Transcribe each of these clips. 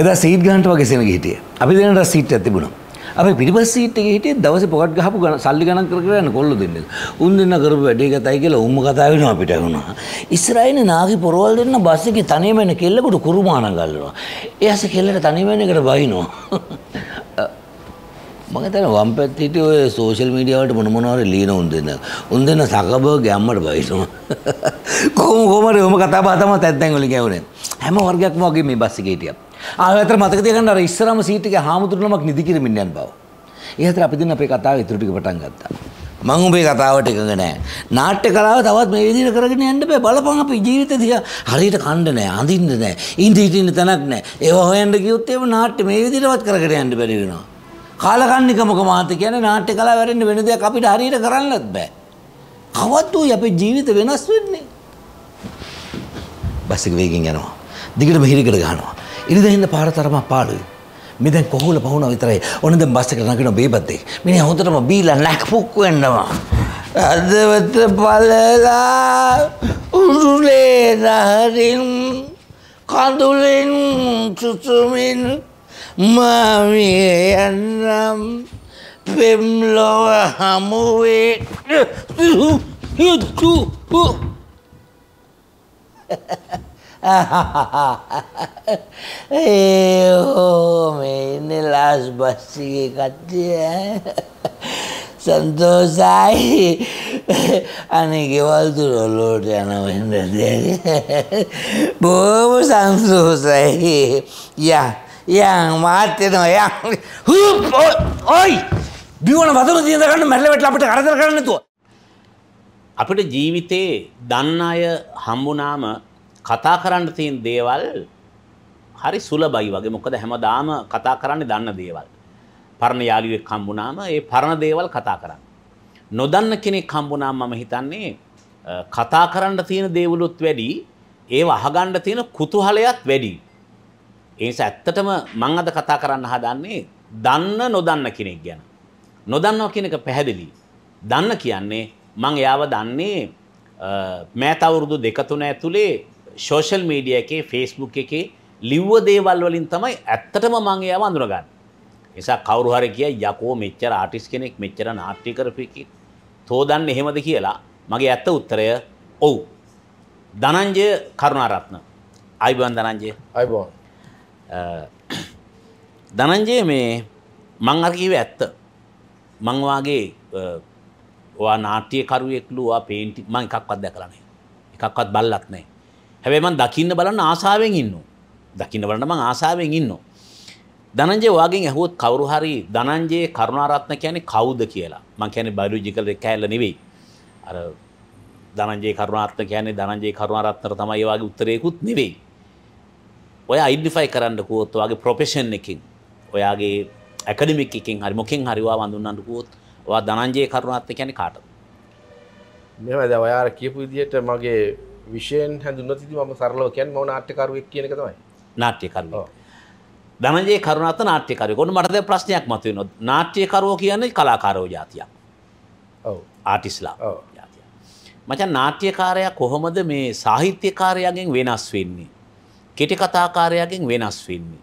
එදා සීට් ගන්නට වගේ සෙනග හිටිය. අපි දෙනට සීට්ටක් තිබුණා. අපි පිටිපස්ස සීට් එකේ හිටියේ දවසේ පොකට් ගහපු ගණන් සල්ලි ගණන් කර කර යන කොල්ල දෙන්නේ. උන් දෙන්න කරපු වැඩේ ගතයි කියලා උම්ම කතා වෙනවා අපිට වුණා. ඉස්රායලේ නාගි පොරවල් දෙන්න බස් එකේ තනියම එන කෙල්ලෙකුට කුරුමාන ගල්නවා. එයාස කෙල්ලට තනියම එන එකට බයිනවා. මම හිතන වම් පැත්තේ හිටිය ඔය සෝෂල් මීඩියා වලට මොන මොනවාරි ලියන උන් දෙන්න. උන් දෙන්න සකබර්ග් යම්මට බයිනවා. කොහොම කොහමද ඔහම කතා බහ තමයි තැත්තැන් වලින් ගැවුනේ. හැම වර්ගයක්ම වගේ මේ බස් එකේ හිටියා. ආතර මතක තියගන්න අර ඉස්සරම සීට් එකේ හාමුදුරුවමක් නිදි කිරමින් යන බව. ඒ හතර අපි දෙන්න අපේ කතාව ඉතුරු ටික පටන් ගත්තා. මං උඹේ කතාවට එකඟ නෑ. නාට්‍ය කලාව තවත් මේ විදිහට කරගෙන යන්න බෑ. බලපන් අපි ජීවිත දිහා හරියට කණ්ඩ නෑ, අඳින්න නෑ, ඉඳ හිටින්න තැනක් නෑ. ඒව හොයන්න ගියොත් එහෙම නාට්‍ය මේ විදිහටවත් කරගෙන යන්න බැරි වෙනවා. කාලකන්නිකමක මාත කියන්නේ නාට්‍ය කලාව වැඩෙන්න වෙන දෙයක් අපිට හරියට කරන්නත් බෑ. කවතුයි අපේ ජීවිත වෙනස් වෙන්නේ? බස් එක වේගෙන් යනවා. දිගටම හිරිකට ගහනවා. ඉරිදහින්න පාර තරම පාලුයි. මේ දැන් කොහොල පහුණ විතරයි. ඔන්න දැන් බස් එකට නගිනවා බේබද්දේ. මිනිහා හොඳටම බීලා නැක් පුක්කු වෙන්නවා. අදවත පළලා උරුලේ නහරින් කඳුලෙන් සුසුමින් මාමිය යන්නම් පෙම්ලොව හමුවේ යුතු ඒ හෝ මේ ඉන්න ලාස් බස්සිගේ කට්ටිය සන්තෝසයි අනේ ගෙවල් දුර ඔලෝට යනවෙන්න බෝම සන්තෝසයි යා යා මාත්‍යනවා යා ඔයි බිවන වතුර තියෙන ගන්න මැරලා වැටලා අපිට කරදර කරන්න නැතුව අපිට ජීවිතේ දන්න අය හම්බුනාම කතා කරන්න තියෙන දේවල් හරි සුලබයි වගේ මොකද හැමදාම කතා කරන්නේ දන්න දේවල්. පරණ යාළුවෙක් හම්බුනාම ඒ පරණ දේවල් කතා කරන්න. නොදන්න කෙනෙක් හම්බුනාම මම හිතන්නේ කතා කරන්න තියෙන දේවලුත් වැඩි ඒව අහගන්න තියෙන කුතුහලයත් වැඩි. ඒ නිසා ඇත්තටම මම අද කතා කරන්න හදන්නේ දන්න නොදන්න කෙනෙක් ගැන. නොදන්නවා කියන එක පැහැදිලි. දන්න කියන්නේ මං එයාව දන්නේ මෑත අවුරුදු දෙක තුන ඇතුලේ ශෝෂල් මීඩිය එකේ ෆේස්බුක් එකේ ලිව්ව දේවල් වලින් තමයි ඇත්තටම මං එයාව අඳුනගන්නේ. නිසා කවුරු හරි කිය යකෝ මෙච්චර ආටිස් කෙනෙක් මෙච්චර නාට්‍ය කරපෙකි. තෝදන්නේ එහෙමද කියලා මගේ ඇත්ත උත්තරය ඔව්. ධනංජය කරුණාරත්න. අයිබෝන් ධනංජය. අයිබෝන්. ධනංජය මේ මං අර කිව්වේ ඇත්ත. මං වාගේ ඔයා නාට්‍යකරුවෙක්ලු ඔයා පේන්ටි මං එකක්වත් දැකලා නැහැ. එකක්වත් බල්ලත් නැහැ. හැබැයි මම දකින්න බලන්න ආසාවෙන් ඉන්නවා. දකින්න බලන්න මම ආසාවෙන් ඉන්නවා. ධනංජය වාගෙන් ඇහුවොත් කවුරු හරි ධනංජයේ කරුණාරත්න කියන්නේ කවුද කියලා. මම කියන්නේ බයොලොජිකල් එක කැලල නෙවෙයි. අර ධනංජයේ කරුණාරත්න කියන්නේ ධනංජයේ කරුණාරත්නට තමයි වාගේ උත්තරේකුත් නෙවෙයි. ඔය අයිඩෙන්ටිෆයි කරන්න කෝත් වාගේ ප්‍රොෆෙෂන් එකකින් ඔයාගේ ඇකඩමික් එකකින් හරි මොකෙන් හරි වා වඳුන්වන්න කෝත් ඔයා ධනංජයේ කරුණාරත්න කියන්නේ කාටද? මේවා දැන් ඔයාලා කියපු විදිහට මගේ විෂයෙන් හැඳුනොත් ඉතින් මම සරලව කියන්නේ මම නාට්‍යකරුවෙක් කියන එක තමයි. නාට්‍යකරුවෙක්. ධනජය කරුණාත නාට්‍යකරුවෙක්. ඔන්න මට දැන් ප්‍රශ්නයක් මතුවෙනවා. නාට්‍යකරුවෝ කියන්නේ කලාකාරෝ జాතියක්. ඔව්. ආටිස්ලා. ඔව්. జాතිය. මචං නාට්‍යකාරයා කොහොමද මේ සාහිත්‍යකාරයාගෙන් වෙනස් වෙන්නේ? කෙටි කතාකාරයාගෙන් වෙනස් වෙන්නේ?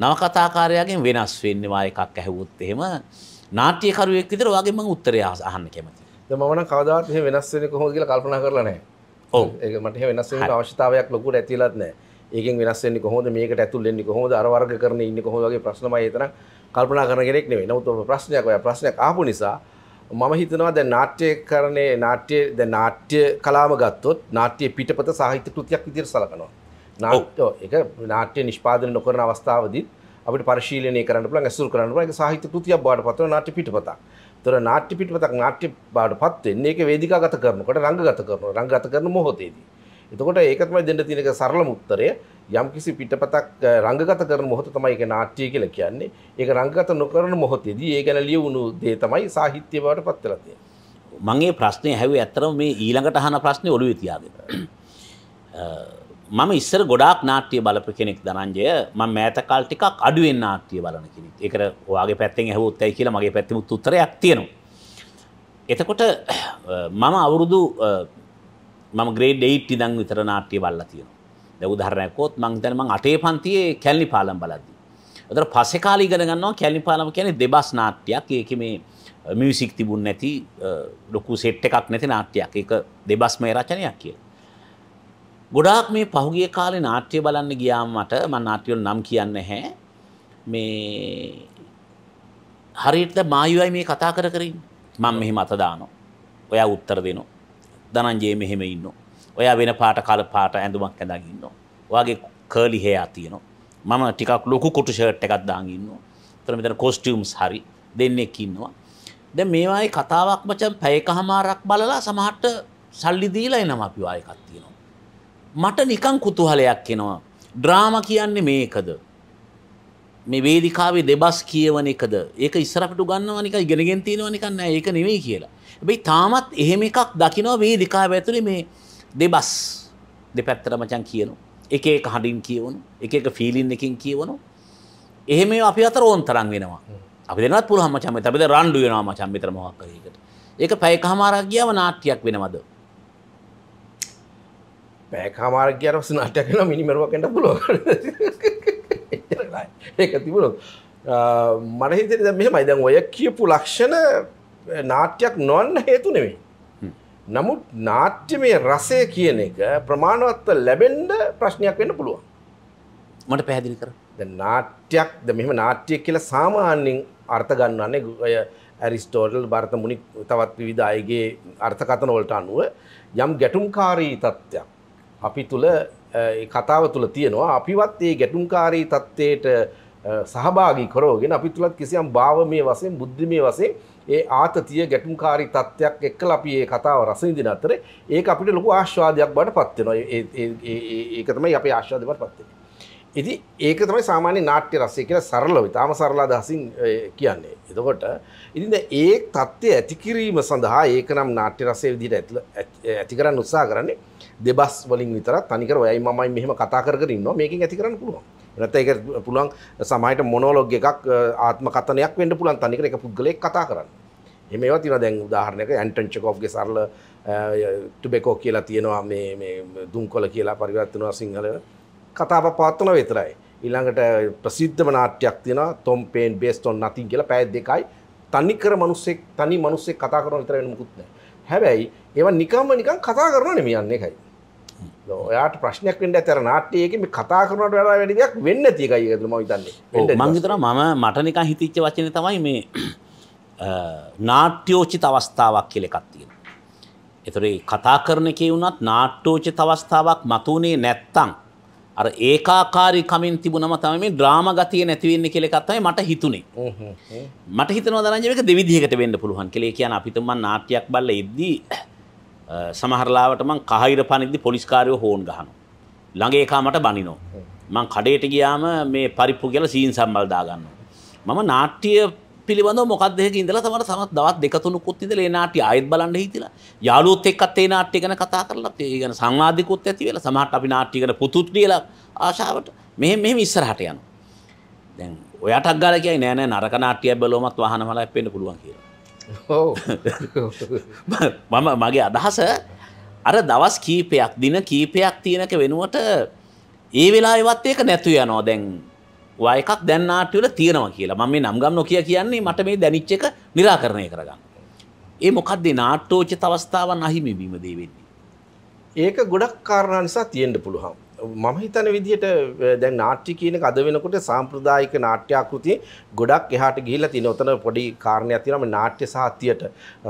නවකතාකාරයාගෙන් වෙනස් වෙන්නේ වා එකක් ඇහුවොත් එහෙම නාට්‍යකරුවෙක් විතර වගේ මම උත්තරය අහන්න කැමතියි. දැන් මම නම් කවදාවත් එහෙම වෙනස් වෙන්නේ කොහොමද කියලා කල්පනා කරලා නැහැ. මට වෙනස් අවශ්‍යතාවයක් ලොකු ඇතිලත් නෑ ඒකෙන් වෙනස්සෙන්නේ කොහොද මේකට ඇතුල්ලෙන්නේ කොහොද අරවර්ග කරන ඉන්න කොහොදගේ ප්‍රශ්නම ඒතන කල්පනා කරන කෙනෙක් නෙවෙයි නමුත් ප්‍රශ්නයක් ඔය ප්‍රශ්නයක් ආපු නිසා මම හිතනවා දැන් නාට්‍ය කරන්නේ නාට්‍ය දැන් නාට්‍ය කලාව ගත්තොත් නාට්‍ය පිටපත සාහිත්‍ය කෘතියක් විදිහට සලකනවා නාට්‍ය ඒක නාට්‍ය නිෂ්පාදනය නොකරන අවස්ථාවදී අපිට පරිශීලනය කරන්න පුළුවන් ඇසුරු කරන්න පුළුවන් ඒක සාහිත්‍ය කෘතියක් බවට පත් වෙන නාට්‍ය පිටපතක් තොර නාට්‍ය පිටපතක් නාට්‍ය බවට පත් වෙන්නේ ඒක වේදිකාගත කරනකොට රංගගත කරනවා රංගගත කරන මොහොතේදී. එතකොට ඒක තමයි දෙන්න තියෙන එක සරලම උත්තරය. යම්කිසි පිටපතක් රංගගත කරන මොහොත තමයි ඒක නාට්‍ය කියලා කියන්නේ. ඒක රංගගත නොකරන මොහොතේදී ඒ ගැන ලියවුණු දේ තමයි සාහිත්‍ය බවට පත් වෙලා තියෙන්නේ. මම මේ ප්‍රශ්නේ ඇහුවේ ඇත්තටම මේ ඊළඟට අහන ප්‍රශ්නේ ඔළුවේ තියාගෙන. මම ඉස්සර ගොඩාක් නාට්‍ය බලපු කෙනෙක් දනංජය මම මෑතකල් ටිකක් අඩුවෙන් නාට්‍ය බලන කෙනෙක්. ඒකට ඔයාගේ පැත්තෙන් ඇහුවොත් ඇයි කියලා මගේ පැත්තෙම උත්තරයක් තියෙනවා. එතකොට මම අවුරුදු මම ග්‍රේඩ් 8 ඉඳන් විතර නාට්‍ය බලලා තියෙනවා. දැන් උදාහරණයක් වොත් මං හිතන්නේ මං 8 පන්තියේ කැලණි පාලම් බලද්දි. ඒතර පස්සේ කාලේ ඉගෙන ගන්නවා කැලණි පාලම කියන්නේ දෙබස් නාට්‍යයක්. ඒකේ මේ මියුසික් තිබුණ නැති ලොකු සෙට් එකක් නැති නාට්‍යයක්. ඒක දෙබස් මේ රචනයක් කියලා. ගොඩාක් මේ පහුගිය කාලේ නාට්‍ය බලන්න ගියාම මට මම නාට්‍යවල නම් කියන්නේ නැහැ. මේ හරියට මායුවයි මේ කතා කර කර ඉන්නේ. මම මෙහෙම අත දානවා. ඔයා උත්තර දෙනවා. දනංජේ මෙහෙම ඉන්නවා. ඔයා වෙන පාට කල පාට ඇඳුමක් ඇඳගෙන ඉන්නවා. ඔයාගේ කර්ලි හේයා තියෙනවා. මම ටිකක් ලොකු කොටු ෂර්ට් එකක් දාගෙන ඉන්නවා. එතන මෙතන කොස්ටියුම්ස් හරි දෙන්නෙක් ඉන්නවා. දැන් මේවායේ කතාවක් මචං පැයකමාරක් බලලා සමහරට සල්ලි දීලා එනවා අපි වායකක් තියෙනවා. මට නිකං කුතුහලයක් එනවා. ඩ්‍රාම කියන්නේ මේකද. මේ වේදිකාවේ දෙබස් කියවන එකද ඒක ඉස්සරහට ගන්නවා නිකන් ඉගෙනගෙන තියෙනවා නිකන් නෑ ඒක නෙවෙයි කියලා. හැබැයි තාමත් එහෙම එකක් දකිනවා වේදිකාව ඇතුලේ මේ දෙබස් දෙපැත්තට මචං කියනවා. එක එක හඬින් කියවනු, එක එක ෆීලින් එකකින් කියවනු. එහෙම ඒවා අපි අතර ඕන් තරම් වෙනවා. අපි දෙන්නත් පුළුවන් මචං මෙතන. අපි දැන් රණ්ඩු වෙනවා මචං මෙතන මොකක් හරි එකට. ඒක පැයකමාරක් ගියාම නාට්‍යයක් වෙනවද? පෑක හමාරක් කියර පස්සේ නාට්‍යයක් කරනවා මිනිමරුවක් එන්න පුළුවන් ඒක තිබුණොත් මට හිතෙන්නේ දැන් මෙහෙමයි දැන් ඔය කියපු ලක්ෂණ නාට්‍යයක් නොවන්න හේතු නෙවෙයි නමුත් නාට්‍යමය රසය කියන එක ප්‍රමාණවත්ව ලැබෙන්ඩ ප්‍රශ්නයක් වෙන්න පුළුවන් මට පැහැදිලි කර නාට්‍යයක් ද මෙම නාට්‍යයක් කියලා සාමාන්‍යෙන් අර්ථ ගන්නන්නේ ගය ඇරිස්ටෝටල් බර්ත මුණි තවත් විවිධ අයගේ අර්ථකතන වලට අනුව යම් ගැටුම්කාරී තත්ත්වයක් අපි තුළ කතාව තුළ තියෙනවා අපිවත් ඒ ගැටුම්කාරී තත්ත්වයට සහභාගී කරෝගෙන අපි තුළත් කිසියම් භාවමය වසයෙන් බුද්ධිමය වසේ ඒ ආතතිය ගැටුම්කාරී තත්ත්වයක් එක්කල අපි ඒ කතාව රසවිඳින අතර ඒක අපිට ලොකු ආශ්වාදයක් බවට පත්වෙනවා ඒකතමයි අපේ ආශ්වාදවට පත්වෙන ඉති ඒක තමයි සාමාන්‍ය නාට්‍ය රස්සේ කියලා සරලව ඉතාම සරල අදහසින් කියන්නේ. එතකොට ඉතින් ඒ தත්ත්වය ඇති කිරීම සඳහා ඒක නම් නාට්‍ය රසයේ විදිහට ඇති කරන්න උත්සාහ කරන්නේ දෙබස් වලින් විතරක් තනිකර ඔයයි මමයි මෙහෙම කතා කර කර ඉන්නවා මේකෙන් ඇති කරන්න පුළුවන්. නැත්නම් ඒක පුළුවන් සමාජයට මොනොලොග් එකක් ආත්ම කතනයක් වෙන්න පුළුවන් තනිකර එක පුද්ගලයෙක් කතා කරන්න. එහෙම ඒවා තියෙනවා දැන් උදාහරණයක් ඇන්ටන් චෙකෝෆ්ගේ සරල ටුබෙකෝ කියලා තියෙනවා මේ මේ දුම්කොළ කියලා පරිවර්තනවා සිංහලට. කතාව පවත්වන විතරයි. ඊළඟට ප්‍රසිද්ධම නාට්‍යයක් තියෙනවා Tom Paine based on nothing කියලා පැය දෙකයි තනිකර මිනිස්සෙක් තනි මිනිස්සෙක් කතා කරන විතර වෙන මුකුත් නැහැ. හැබැයි ඒවා නිකම්ම නිකන් කතා කරනවා නෙමෙයි යන්නේ එකයි. ඔයාට ප්‍රශ්නයක් වෙන්න ඇතර නාට්‍යයක මේ කතා කරනට වැඩ වැඩි දෙයක් වෙන්න නැති එකයි ඒකද මම හිතන්නේ. මම හිතනවා මම මට නිකන් හිතිච්ච වචනේ තමයි මේ නාට්‍යෝචිත අවස්ථාවක් කියලා එකක් තියෙනවා. ඒතරේ කතා කරන එකේ වුණත් නාට්‍යෝචිත අවස්ථාවක් මතුනේ නැත්තම් අර ඒකාකාරී කමින් තිබුණම තමයි මේ ඩ්‍රාමා ගතිය නැති වෙන්නේ කියලා එකක් තමයි මට හිතුනේ. මට හිතනවා දරංජි මේක දෙවිධයකට වෙන්න පුළුවන් කියලා. ඒ කියන්නේ අපි තුමන් නාට්‍යයක් බලලා ඉද්දී සමහර ලාවට මං කහිර පනිද්දි පොලිස් කාර්යෝ හෝන් ගහනවා. ළඟ එකා මට බනිනවා. මං කඩේට ගියාම මේ පරිප්පු කියලා සීන් සම්බල් දා ගන්නවා. මම නාට්‍ය පිළිබඳව මොකක්දෙක ඉඳලා තමට සමත් දවත් දෙකතුනුකුත් ඉඳලා ඒ නාට්‍ය ආයෙත් බලන්න හිතිලා යාළුවොත් එක්කත් ඒ නාට්‍ය ගැන කතා කරලා ඒ ගැන සංවාදිකුත් ඇති වෙලා සමහරට අපි නාට්‍ය ගැන පුතුත් ලියලා ආශාවට මෙහෙම මෙහෙම ඉස්සරහට යනවා. දැන් ඔයාටක් ගාලා කියයි නෑ නෑ නරක නාට්‍යයක් බලවමත් වාහනමලයක් වෙන්න පුළුවන් කියලා. ඔව්. මම මගේ අදහස අර දවස් කීපයක් දින කීපයක් තියෙනක වෙනුවට ඒ වෙලාවෙවත් ඒක නැතු යනවා දැන් ඔයා එකක් දැන් නාට්‍යවල තියෙනවා කියලා. මම මේ නම් ගම් නොකිය කියන්නේ මට මේ දැනිච් එක निराකරණය කරගන්න. ඒ මොකද්ද නාට්‍යෝචිත අවස්ථාවන් අහිමි වීම දේ වෙන්නේ? ඒක ගොඩක් කාරණා නිසා තියෙන්න පුළුවන්. මම හිතන විදිහට දැන් නාට්‍ය කියන එක අද වෙනකොට සාම්ප්‍රදායික නාට්‍ය ආකෘති ගොඩක් එහාට ගිහිල්ලා තියෙනවා. උතන පොඩි කාරණයක් තියෙනවා නාට්‍ය සහ තියට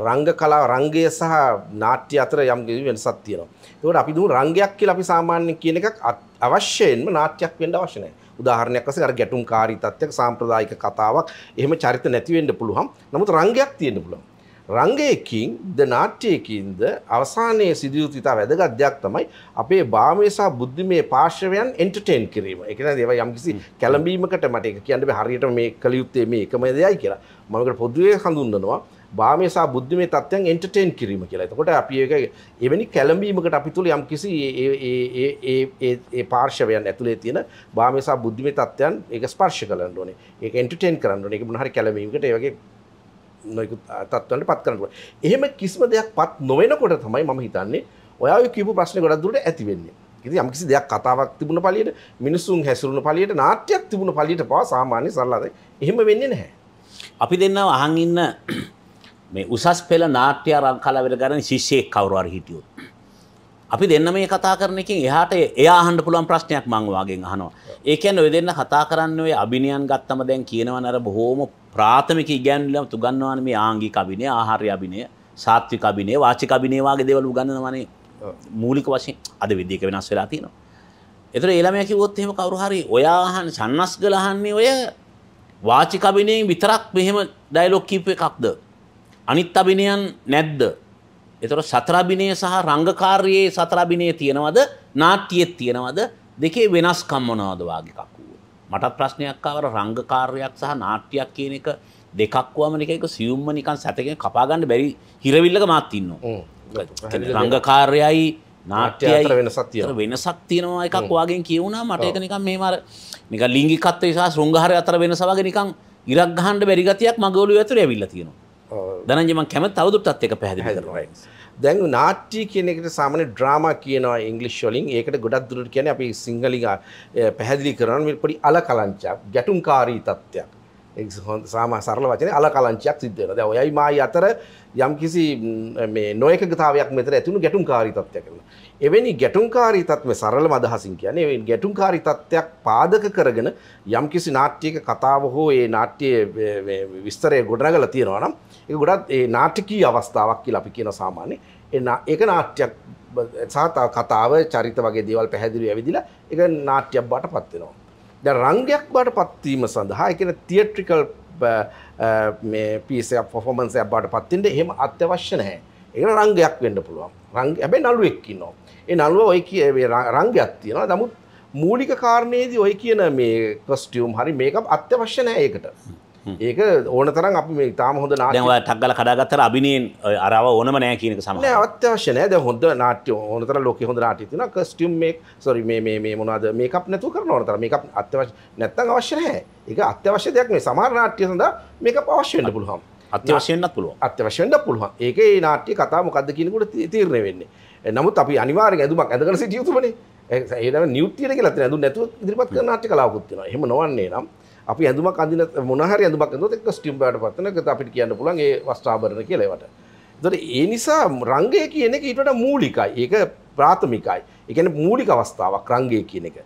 රංග කලාව රංගය සහ නාට්‍ය අතර යම් කිසි වෙනසක් තියෙනවා. ඒකෝට අපි දුන් රංගයක් කියලා අපි සාමාන්‍යයෙන් කියන එකක් අවශ්‍යයෙන්ම නාට්‍යයක් වෙන්න අවශ්‍ය නැහැ. උදාහරණයක් වශයෙන් අර ගැටුම් කාරී තත්ත්වයක සාම්ප්‍රදායික කතාවක් එහෙම චරිත නැති වෙන්න පුළුවන්. නමුත් රංගයක් තියෙන්න පුළුවන්. රංගයකින් ද නාට්‍යයකින්ද අවසානයේ සිදියුතු ඉතා වැදගත් දෙයක් තමයි අපේ භාමය සහ බුද්ධිමය පාර්ශවයන් එන්ටර්ටේන් කිරීම. ඒ කියන්නේ ඒවා යම්කිසි කැළඹීමකට මට ඒක කියන්න බෑ හරියට මේ කලියුත්තේ මේ එකම දෙයයි කියලා. මම ඒකට පොදුවේ හඳුන්වනවා. බාමසා බුද්ධිමේ තත්වයන් එන්ටර්ටේන් කිරීම කියලා එතකොට අපි ඒක එවැනි කැළඹීමකට අපි තුළ යම් කිසි ඒ පාර්ශවයන් ඇතුළේ තියෙන බාමසා බුද්ධිමේ තත්වයන් ඒක ස්පර්ශ කරන්න ඕනේ ඒක එන්ටර්ටේන් කරන්න ඕනේ ඒක මොනහරි කැළඹීමකට ඒ වගේ නොයෙකුත් තත්ත්වන්ට පත් කරන්න පුළුවන්. එහෙම කිසිම දෙයක් පත් නොවෙනකොට තමයි මම හිතන්නේ ඔයා ඔය කියපු ප්‍රශ්නේ ගොඩක් දුරට ඇති වෙන්නේ. ඉතින් යම්කිසි දෙයක් කතාවක් තිබුණ පළියට මිනිසුන් හැසිරුණු පළියට නාට්‍යයක් තිබුණ පළියට පවා සාමාන්‍ය සරලද එහෙම වෙන්නේ නැහැ. අපි දෙන්නව අහන් ඉන්න මේ උසස් පෙළ නාට්‍ය රංකලාවෙල ගන්න ශිෂ්‍යෙක් කවුරු හරි හිටියොත්. අපි දෙන්න මේ කතා කරන එකෙන් එහාට එයා අහන්න පුළුවන් ප්‍රශ්නයක් මම වාගෙන් අහනවා. ඒ කියන්නේ ඔය දෙන්න කතා කරන්නේ ඔය අභිනයන් ගත්තම දැන් කියනවනේ අර බොහොම ප්‍රාථමික ඉගැන්වීම් තුගන්වන්නේ මේ ආංගික අභිනය, ආහාරය අභිනය, සාත්වික අභිනය, වාචික අභිනය වගේ දේවල් උගන්වනවානේ. මූලික වශයෙන් අද විද්‍යාව වෙනස් වෙලා තියෙනවා. ඒතර ඒ ළමයා කිව්වොත් එහෙම කවුරු හරි ඔයා අහන්නේ සන්නස්ගල අහන්නේ ඔය වාචික අභිනයෙන් විතරක් මෙහෙම ඩයලොග් කීප එකක්ද? අනිත් අභිනයන් නැද්ද? එතකොට සතර අභිනය සහ රංගකාරයේ සතර අභිනය තියෙනවද? නාට්‍යයේ තියෙනවද? දෙකේ වෙනස්කම් මොනවද වගේ එකක් මටත් ප්‍රශ්නයක් ආවර රංගකාරයක් සහ නාට්‍යයක් කියන එක දෙකක් වමන එක එක සියුම්ම නිකන් සැතකෙන් කපා ගන්න බැරි හිරවිල්ලක මාත් ඉන්නවා. රංගකාරයයි නාට්‍යයයි වෙනසක් තියෙනවා. වෙනසක් තියෙනවා එකක් වාගෙන් කියුණා මට ඒක නිකන් මේ මාර නිකන් ලිංගිකත්වය සහ ශෘංගාරය අතර වෙනස වගේ නිකන් ඉරක් ගහන්න බැරි ගතියක් මගේ ඔළුවේ ඇතුලේ ඇවිල්ලා තියෙනවා. දනජම කැම තවදුටත් එක පැහැදිලි දැන් නාට්‍ය කියනෙකට සාමන ඩ්‍රාමා කියනවා ඉංගලිස් වලින් ඒකට ගොඩක් දුරට කියන අපි සිංහලිග eh, පැහැදිලි කරන පොඩි අල කලංචක් ගැටුම්කාරී තත්ත්වයක් සාම සරල වචන අල කලංචයක් සිද්ධන ද ඔයයි මයි අතර යම් කිසි mm, නොයක ගතාවයක් මෙතර ඇතුුණු ගැටුම්කාරී තත්වය කරන. එවැනි ගැටුම්කාරී තත්ව සරල මදහසින් කියන්නේ ගැටුම්කාරී තත්ත්වයක් පාදක කරගෙන යම් කිසි නාට්‍යක කතාව හෝ ඒ නාට්‍ය eh, විස්තරය ගොඩනගල තියෙනවා නම් ඒ ගොඩත් ඒ නාටිකී අවස්ථාවක් කියලා අපි කියන සාමාන්‍ය ඒක නාට්‍යයක් සහතා කතාව චරිත වගේ දේවල් පැහැදිලි ඇවිදිලා එක නාට්‍යයක් බාට පත්වෙනවා. ද රංගයක් බාට පත්වීම සඳහා එකන තිියට්‍රිකල් පිසය පොෆොමන්සය බාට පත්තින්ට එහෙම අත්‍යවශ්‍ය නැහැ ඒ රංගයක් වෙන්න පුළුවන් රංග ඇබැ නළුවෙක්කින්නවා. ඒ නළුව ඔය කිය රංගයක් තියෙනවා නමුත් මූලික කාරණයේදී ඔය කියන මේ කොස්ටියම් හරි මේකක් අත්‍යවශ්‍ය නෑ ඒකට ඒක ඕන තරම් අප මේ තාම හොඳ නාට්‍යවා ටක්ගල කඩාගත්තර අභිනයෙන් අරව ඕනම නෑ කියනක සම අත්‍යවශ්‍ය නෑ දැන් හොඳ නාට්‍ය ඕන තරම් ලෝකේ හොඳ නාට්‍ය තියෙනවා කස්ටියම් මේක් සෝරි මේ මේ මේ මොනවද මේකප් නැතුව කරන ඕන තරම් මේකප් අත්‍යවශ්‍ය නැත්තම් අවශ්‍ය නැහැ ඒක අත්‍යවශ්‍ය දෙයක් නෙවෙයි සමහර නාට්‍ය සඳහා මේකප් අවශ්‍ය වෙන්න පුළුවන් අත්‍යවශ්‍ය වෙන්නත් පුළුවන් අත්‍යවශ්‍ය වෙන්නත් පුළුවන් ඒකේ නාට්‍ය කතාව මොකද්ද කියනකොට තීරණය වෙන්නේ නමුත් අපි අනිවාර්යෙන් ඇඳුමක් ඇඳගෙන සිටිය යුතුමනේ ඒ නියුක්තියට කියලා තියෙන ඇඳුම් නැතුව ඉදිරිපත් කරන නාට්‍ය කලාවකුත් තියෙනවා එහෙම නොවන්නේ නම් අපි ඇඳුමක් අඳින මොනහරි ඇඳුමක් ඇඳුවොත් එක්ක ස්ටිම් බවට පත් වෙනවා අපිට කියන්න පුළුවන් ඒ වස්ත්‍රාභරණ කියලා ඒවට. ඒතකොට ඒ නිසා රංගය කියන එක ඊට වඩා මූලිකයි. ඒක ප්‍රාථමිකයි. ඒ කියන්නේ මූලික අවස්ථාවක් රංගය කියන එක.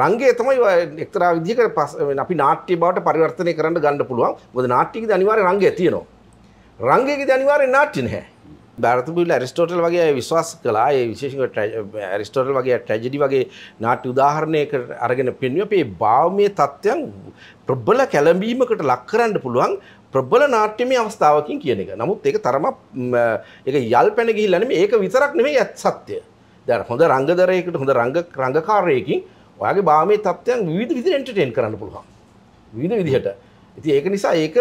රංගය තමයි එක්තරා විදිහකට අපි නාට්‍ය බවට පරිවර්තනය කරන්න ගන්න පුළුවන්. මොකද නාට්‍යයේදී අනිවාර්ය රංගය තියෙනවා. රංගයේදී අනිවාර්ය නාට්‍ය නැහැ. බැරතබිල් ඇරිස්ටෝටල් වගේ විශවාස කලා ඒ විශේෂක ඇරිස්ටෝටල් වගේ ට්‍රජඩි වගේ නාට්‍ය උදාහරණයක අරගෙන පෙන්ව අපේ භාවමය තත්ත්වයන් ප්‍රබ්බල කැලඹීමකට ලක්කරන්න පුළුවන් ප්‍රබල නාට්‍යමය අවස්ථාවකින් කියන එක නමුත් ඒක තරම එක යල් පැන ගිහිල්ලනම ඒක විතරක් නෙමේ ඇත් සත්‍යය දැ හොඳ රංගදරයකට හොඳ රංග රංගකාරයකින් ඔයාගේ භාමය තත්වයන් විධ විදිර එන්ටටේන් කරන්න පුළුවන් විධ විදිහට ඉති ඒක නිසා ඒක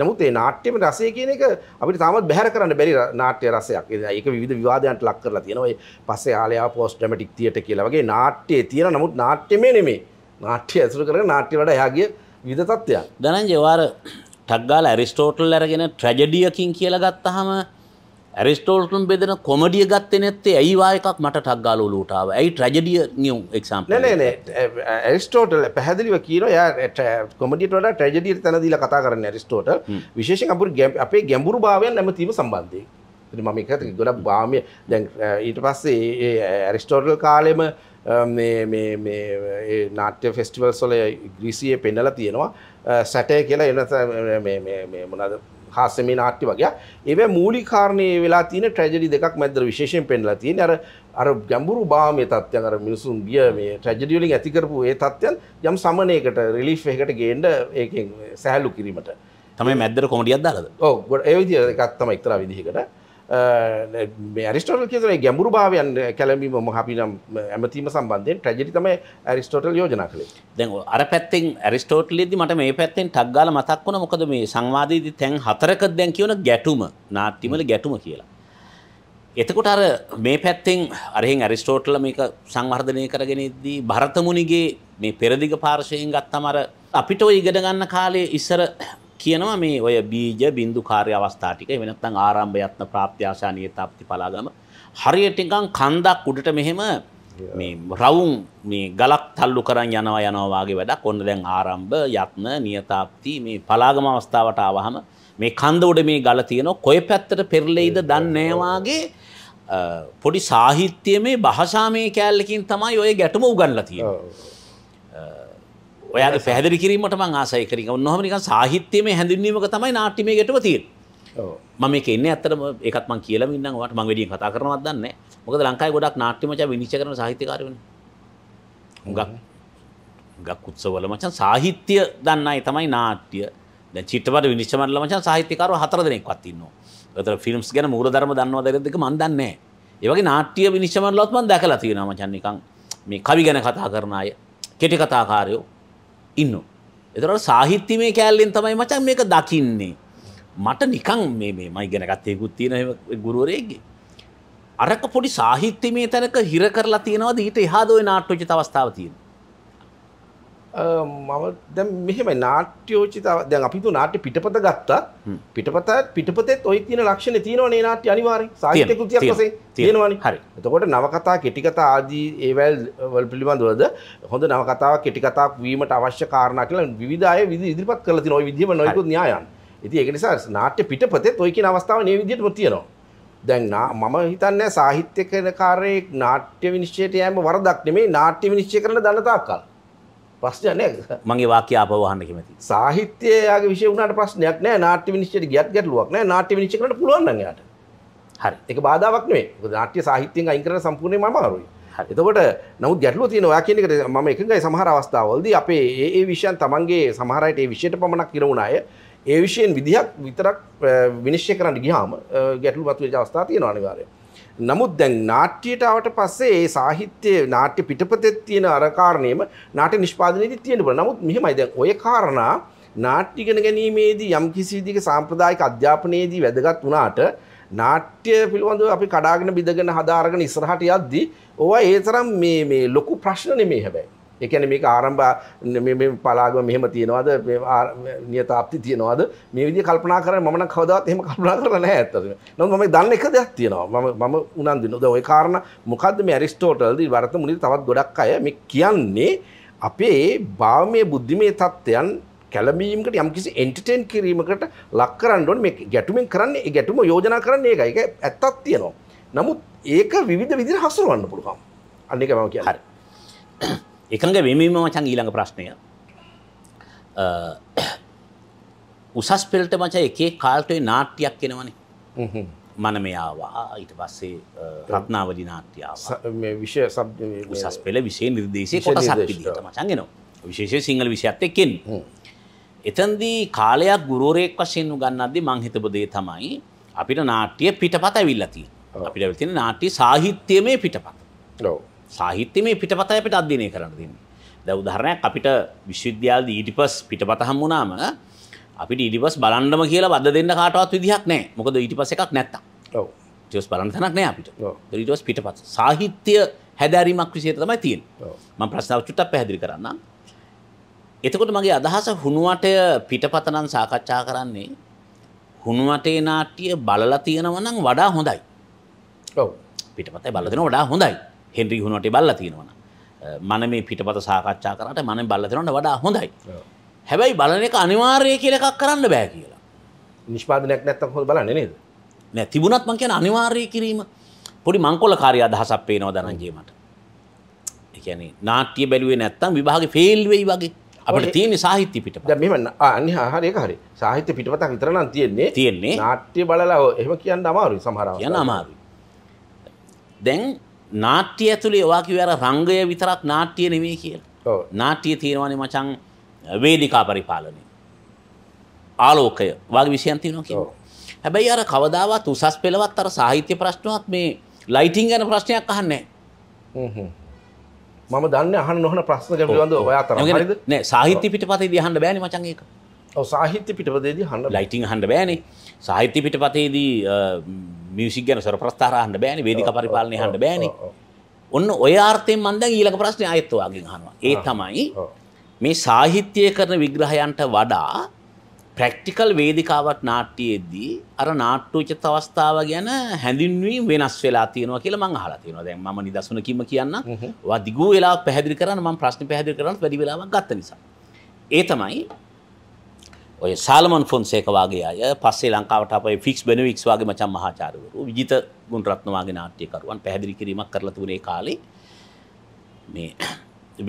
නමුත් ඒ නාට්‍යම රසය කියන එක අපි තමත් බැහර කරන්න බැරි නාට්‍ය රසයක් ඒක විධ විවාදයන්ට ලක් කරලා තියෙනවයි පස්සේ ආලයා පෝස්ට ඩමටික් තියට කියලවගේ නාට්‍යය තියෙන නමුත් නාට්‍යමේ නෙමේ නාට්‍ය ඇසුර කර නාට්‍යවට යාගේ විධ තත්ත්වයක් දනන් ජවාර ටක්ගාල ඇරිස්ටෝටල් ඇරගෙන ට්‍රජඩියකින් කියලගත්තහම ඇරිස්ටෝල්ටන් බෙදෙන කොමඩිය ගත්තේ නැත්තේ ඇයිවා එකක් මට ටක්ගාල ලූටාව ඇයි ට්‍රජඩිය නිියම් එක්ම් ඇස්ටෝටල් පැහැදිලිව කියන කොමඩියට වඩ ට්‍රජඩිය තැනදිල කතා කරන්න ඇරිස්ටෝට විශේෂ අපපුර ගැම් අපේ ගැඹුරු භාවයන් නැමතිීම සම්බන්ධය මම එකත ගොඩක් බාමය දැන් ඊට පස්සේ ඇරිස්ටෝටල් කාලෙම නාට්‍ය ෆෙස්ටිවල් සොල ග්‍රීසිය පෙන්නල තියෙනවා සැටය කියලා එන මොනද හාස්‍යමය නාට්‍ය වගේ ඒවැ මූලිකාරණය වෙලා තියෙන ට්‍රැජඩි දෙකක් මැදර විශේෂයෙන් පෙන්ලා තියෙන අර අර ගැඹුරු බාමය තත්ත්යන් අර මිනිසුන් ගිය මේ ට්‍රැජඩියලින් ඇතිකරපු ඒ තත්ත්යන් යම් සමනයකට රිලිෆ් එකට ගේන්ඩ ඒකෙන් සෑහලු කිරීමට තමයි මැදර කොමඩියක් දාලද ඕ ගොඩ ඒ විදිහ එකක් තම එක්තර විදිහකට ඇරිස්ටෝටල් කියතන ගැඹුරු භාවයන් කැලඹීම මහපි නම් ඇමතීම සම්බන්ධයෙන් ට්‍රජරි තමයි ඇරිස්ටෝටල් යෝජනා කළේ දැන් අර පැත්තෙන් ඇරිස්ටෝටලෙදි මට මේ පැත්තෙන් ටක් ගාලා මතක් වුණා මොකද මේ සංවාදයේදී තැන් හතරක දැන් කියන ගැටුම නාට්‍යවල ගැටුම කියලා. එතකොට අර මේ පැත්තෙන් අරහෙන් ඇරිස්ටෝටල මේක සංවර්ධනය කරගෙන ඉද්දී භරතමුනිගේ මේ පෙරදිග පාර්ශවයෙන් ගත්තම අර අපිට ඔය ඉගෙන ගන්න කාලේ ඉස්සර කියනවා මේ ඔය බීජ බින්දු කාර්ය අවස්ථා ටික එහෙම නැත්නම් ආරම්භ යත්න ප්‍රාප්ති ආශා නියතාපති පලාගම හරියට නිකන් කන්දක් උඩට මෙහෙම මේ රවුම් මේ ගලක් තල්ලු කරන් යනවා යනවා වගේ වැඩක් ඔන්න දැන් ආරම්භ යත්න නියතාපති මේ පලාගම අවස්ථාවට ආවහම මේ කන්ද උඩ මේ ගල තියෙන කොයි පැත්තට පෙරලෙයිද දන්නේ වාගේ පොඩි සාහිත්‍යයේ භාෂාමය කැලලකින් තමයි ඔය ගැටම උගන්ලා තියෙන්නේ ඔයාගේ පැහැදිලි කිරීමට මං ආසයි කරින් ඔන්නහම නිකන් සාහිත්‍යයේ හැඳින්වීමක තමයි නාට්‍යමය ගැටුම තියෙන්නේ. මම මේක ඉන්නේ ඇත්තටම ඒකත් මං කියලා ඉන්නම් ඔයාලට මං වැඩියෙන් කතා කරනවත් දන්නේ නැහැ. මොකද ලංකාවේ ගොඩක් නාට්‍යමය විනිශ්චය කරන සාහිත්‍යකාරයෝනේ. හුඟක් හුඟක් උත්සවවල මචං සාහිත්‍ය දන්නයි තමයි නාට්‍ය. දැන් චිත්‍රපට විනිශ්චය මණ්ඩල මචං සාහිත්‍යකාරයෝ හතර දෙනෙක්වත් ඉන්නවා. ඒතර ෆිල්ම්ස් ගැන මූලධර්ම දන්නවද කියන දෙක මං දන්නේ නැහැ. ඒ වගේ නාට්‍ය විනිශ්චය මණ්ඩලවත් මං දැකලා තියෙනවා මචං නිකන් මේ කවි ගැන කතා කරන අය, කෙටි කතාකාරයෝ ඉන්න. එතට සාහිත්‍යමය කෑල්ලෙන් තමයි මචන් මේක දකින්නේ. මට නිකං මේ මයි ගැනගත්තයකුත් තියෙන ගුරුවරයගේ. අරක පොඩි සාහිත්‍යමේ තැනක හිර කරලා තියෙනවා දීට හාදෝය නාට්‍යෝචිත අවස්ථාව තියෙනවා. මම දැන් මෙහෙමයි නාට්‍යෝචිත දැන් අපි තු නාට්‍ය පිටපත ගත්තා පිටපත පිටපතෙත් ওই තියෙන ලක්ෂණ තියෙනවා නේ නාට්‍ය අනිවාර්යෙන් සාහිත්‍ය කෘතියක් වශයෙන් තියෙනවානේ හරි එතකොට නවකතා කෙටි කතා ආදී ඒවල් වල පිළිබඳවද හොඳ නවකතාවක් කෙටි කතාවක් වීමට අවශ්‍ය කාරණා කියලා විවිධ අය ඉදිරිපත් කරලා තියෙනවා ওই විදිහම නොයෙකුත් න්‍යායන් ඉතින් ඒක නිසා නාට්‍ය පිටපතෙත් ওই කියන අවස්ථාව මේ විදිහටම තියෙනවා දැන් මම හිතන්නේ සාහිත්‍ය කරන කාර්යයේ නාට්‍ය විනිශ්චයට යෑම වරදක් නෙමෙයි නාට්‍ය විනිශ්චය කරන දනතාක්කල් ප්‍රශ්නයක් මගේ වාක්‍ය අපවහන්න කැමති සාහිත්‍යයාගේ විශෂ වනට ප්‍රශ්නයක් නෑ නාට්‍ය විනිශ්චයට ගියත් ගැටලුවක් නෑ නාට්‍ය විනිශ්චකට පුළුවන්ගට හරි එක බාධාවක් නේ නාට්‍ය සාහිත්‍යයෙන් අයිකර සම්පූර්ණය මමාරුයි එතකොට නමුත් ගැටලු තියෙන ඔයා කියනකට මම එකඟයි සමහර අවස්ථාවල්දී අපේ ඒ ඒ විෂයන් තමන්ගේ සමහරයට ඒ විෂයට පමණක් කිරවුණ අය ඒ විෂයෙන් විදිහක් විතරක් විනිශ්චය කරන්න ගියාම ගැටලු මතුවේ අවස්ථා තියෙනවා අනිවාර්යයෙන් නමුත් දැන් නාට්‍යයට ආවට පස්සේ ඒ සාහිත්‍ය නාට්‍ය පිටපතෙත් තියෙන අර කාරණේම නාට්‍ය නිෂ්පාදනයේදී තියෙන බල. නමුත් මෙහෙමයි දැන් ඔය කාරණා නාට්‍ය ඉගෙන ගැනීමේදී යම් කිසි විදිහක සාම්ප්‍රදායික අධ්‍යාපනයේදී වැදගත් වුණාට නාට්‍ය පිළිබඳව අපි කඩාගෙන බිඳගෙන හදාගෙන ඉස්සරහට යද්දී ඕවා ඒ තරම් මේ මේ ලොකු ප්‍රශ්න නෙමෙයි හැබැයි. එකන මේක ආරම්භ පලාග මෙහම තියෙනවාද නියතාපති තියෙනවාද මේ විදි කල්පනා කර මන කවදත් එහම කල්පනා කරන ඇත්තර නො ම දන්න එක දෙයක් තියෙනවා ම උනන්දින ද ඔය කාරණ මොකද මැරිස්ටෝටල්දී වරත මුලි තවත් ගොඩක් අය මේ කියන්නේ අපේ භාවමය බුද්ධිමය තත්ත්වයන් කැලබීමට යම්කිසි එන්ටටෙන් කිරීමකට ලක්කරන්නඩොන් මේ ගැටුමෙන් කරන්නේ ගැටුම යෝජනා කරන්නේ එක එක ඇත්තත් තියෙනවා. නමුත් ඒක විධ විදිර හසුරුවන්න පුළුවන් අන්න එක මම කිය හරි. එකඟ වෙමීම මචන් ඊළඟ ප්‍රශ්නය උසස් පෙල්ට මච එකේ කාල්ටේ නාට්‍යයක් කෙනවනේ මන මෙයාවා ඊට පස්සේ රත්නාවලි නාට්‍යාව විෂය සබ් උසස් පෙළ විෂය නිර්දේශය කොටසක් මචන්ගෙනවා විශේෂය සිංහල විෂයත් එක්කෙන් එතන්දී කාලයක් ගුරුවරයෙක් වශයෙන් උගන්නද්දි මංහිතපදේ තමයි අපිට නාට්‍යය පිටපත ඇවිල්ලති අපිට වෙතින නාට්‍ය සාහිත්‍යය මේ පිටපත ලෝ සාහිත්‍යමේ පිටපත අපිට අධ්‍යයනය කරන්න දෙන්නේ. දැන් උදාහරණයක් අපිට විශ්වවිද්‍යාලදී ඊටිපස් පිටපත හම් වුණාම අපිට ඊටිපස් බලන්නම කියලා බද්ද දෙන්න කාටවත් විදිහක් නැහැ. මොකද ඊටිපස් එකක් නැත්තම්. ඔව්. ඊටිපස් බලන්න තැනක් නැහැ අපිට. ඔව්. ඊටිපස් පිටපත. සාහිත්‍ය හැදෑරීමක් විශේෂ තමයි තියෙන්නේ. ඔව්. මම ප්‍රශ්නාව චුට්ටක් පැහැදිලි කරන්නම්. එතකොට මගේ අදහස හුණුවටය පිටපත නම් සාකච්ඡා කරන්නේ හුණුවටේ නාට්‍ය බලලා තියෙනවා නම් වඩා හොඳයි. ඔව්. පිටපතේ බලලා දෙනවා වඩා හොඳයි. හෙන්රි හුණට බල්ල තියෙනවන මන මේ පිටපත සාකච්ඡා කරට මන බල්ලතිනට වඩා හොඳයි හැබැයි බලන එක අනිවාර්ය කියලකක් කරන්න බෑ කියලා නිෂ්පාදනයක් නැත්තම් හො බලන්න නේද නෑ තිබුණත් මං කියන අනිවාර්ය කිරීම පොඩි මංකොල කාරය අදහසක් පේනවා දනන්ජීමට එකන නාට්‍ය බැලුවේ නැත්තම් විභාග ෆෙල් වෙයි වගේ අපට තියෙන සාහිත්‍ය පිට මෙම අනි හරය හරි සාහිත්‍ය පිටපතක් විතරනම් තියෙන්නේ තියෙන්නේ නාට්‍ය බලලා එහෙම කියන්න අමාරු සමහර කියන්න අමාරු දැන් නාට්‍ය ඇතුළේ ඔයා කිව්ව අර රංගය විතරක් නාට්‍ය නෙමෙයි කියලා. ඔව්. නාට්‍ය තියෙනවානේ මචං වේදිකා පරිපාලනය. ආලෝකය වගේ විෂයන් තියෙනවා කියන්නේ. හැබැයි අර කවදාවත් උසස් පෙළවත් අර සාහිත්‍ය ප්‍රශ්නවත් මේ ලයිටිං ගැන ප්‍රශ්නයක් අහන්නේ නැහැ. මම දන්න අහන්න නොහන ප්‍රශ්න ගැඹුරුවන්ද ඔයා තරම් හරිද නෑ සාහිත්‍ය පිටපතේදී අහන්න බෑනේ මචං ඒක ඔව් සාහිත්‍ය පිටපතේදී අහන්න ලයිටින් අහන්න බෑනේ සාහිත්‍ය පිටපතේදී මියසික් ගැන සොර ප්‍රස්ථාරහන්න බෑන වේදික පරිපාලනය හන්න බෑන ඔන්න ඔය ආර්ථයෙන් මන්ද ඊලක ප්‍රශ්න අයත්වාගෙන් හනවා ඒ තමයි මේ සාහිත්‍යය කරන විග්‍රහයන්ට වඩා ප්‍රක්ටිකල් වේදිකාවක් නාට්‍යයේදී අර නාට්‍යෝචිත අවස්ථාව ගැන හැඳින්වීම වෙනස් වෙලා තියෙනවා කියලා මම අහලා තියෙනවා. දැන් මම නිදසුන කීම කියන්න. ඔවා දිගු වෙලා පැහැදිලි කරන්න මම ප්‍රශ්න පැහැදිලි කරන්න වැඩි වෙලාවක් ගත්ත නිසා. ඒ තමයි ඔය සාලමන් ෆොන්සේක වගේ අය පස්සේ ලංකාවට අපේ ෆික්ස් බෙනවික්ස් වගේ මචං මහාචාර්යවරු විජිත ගුණරත්න වගේ නාට්‍යකරුවන් පැහැදිලි කිරීමක් කරලා තිබුණේ කාලේ මේ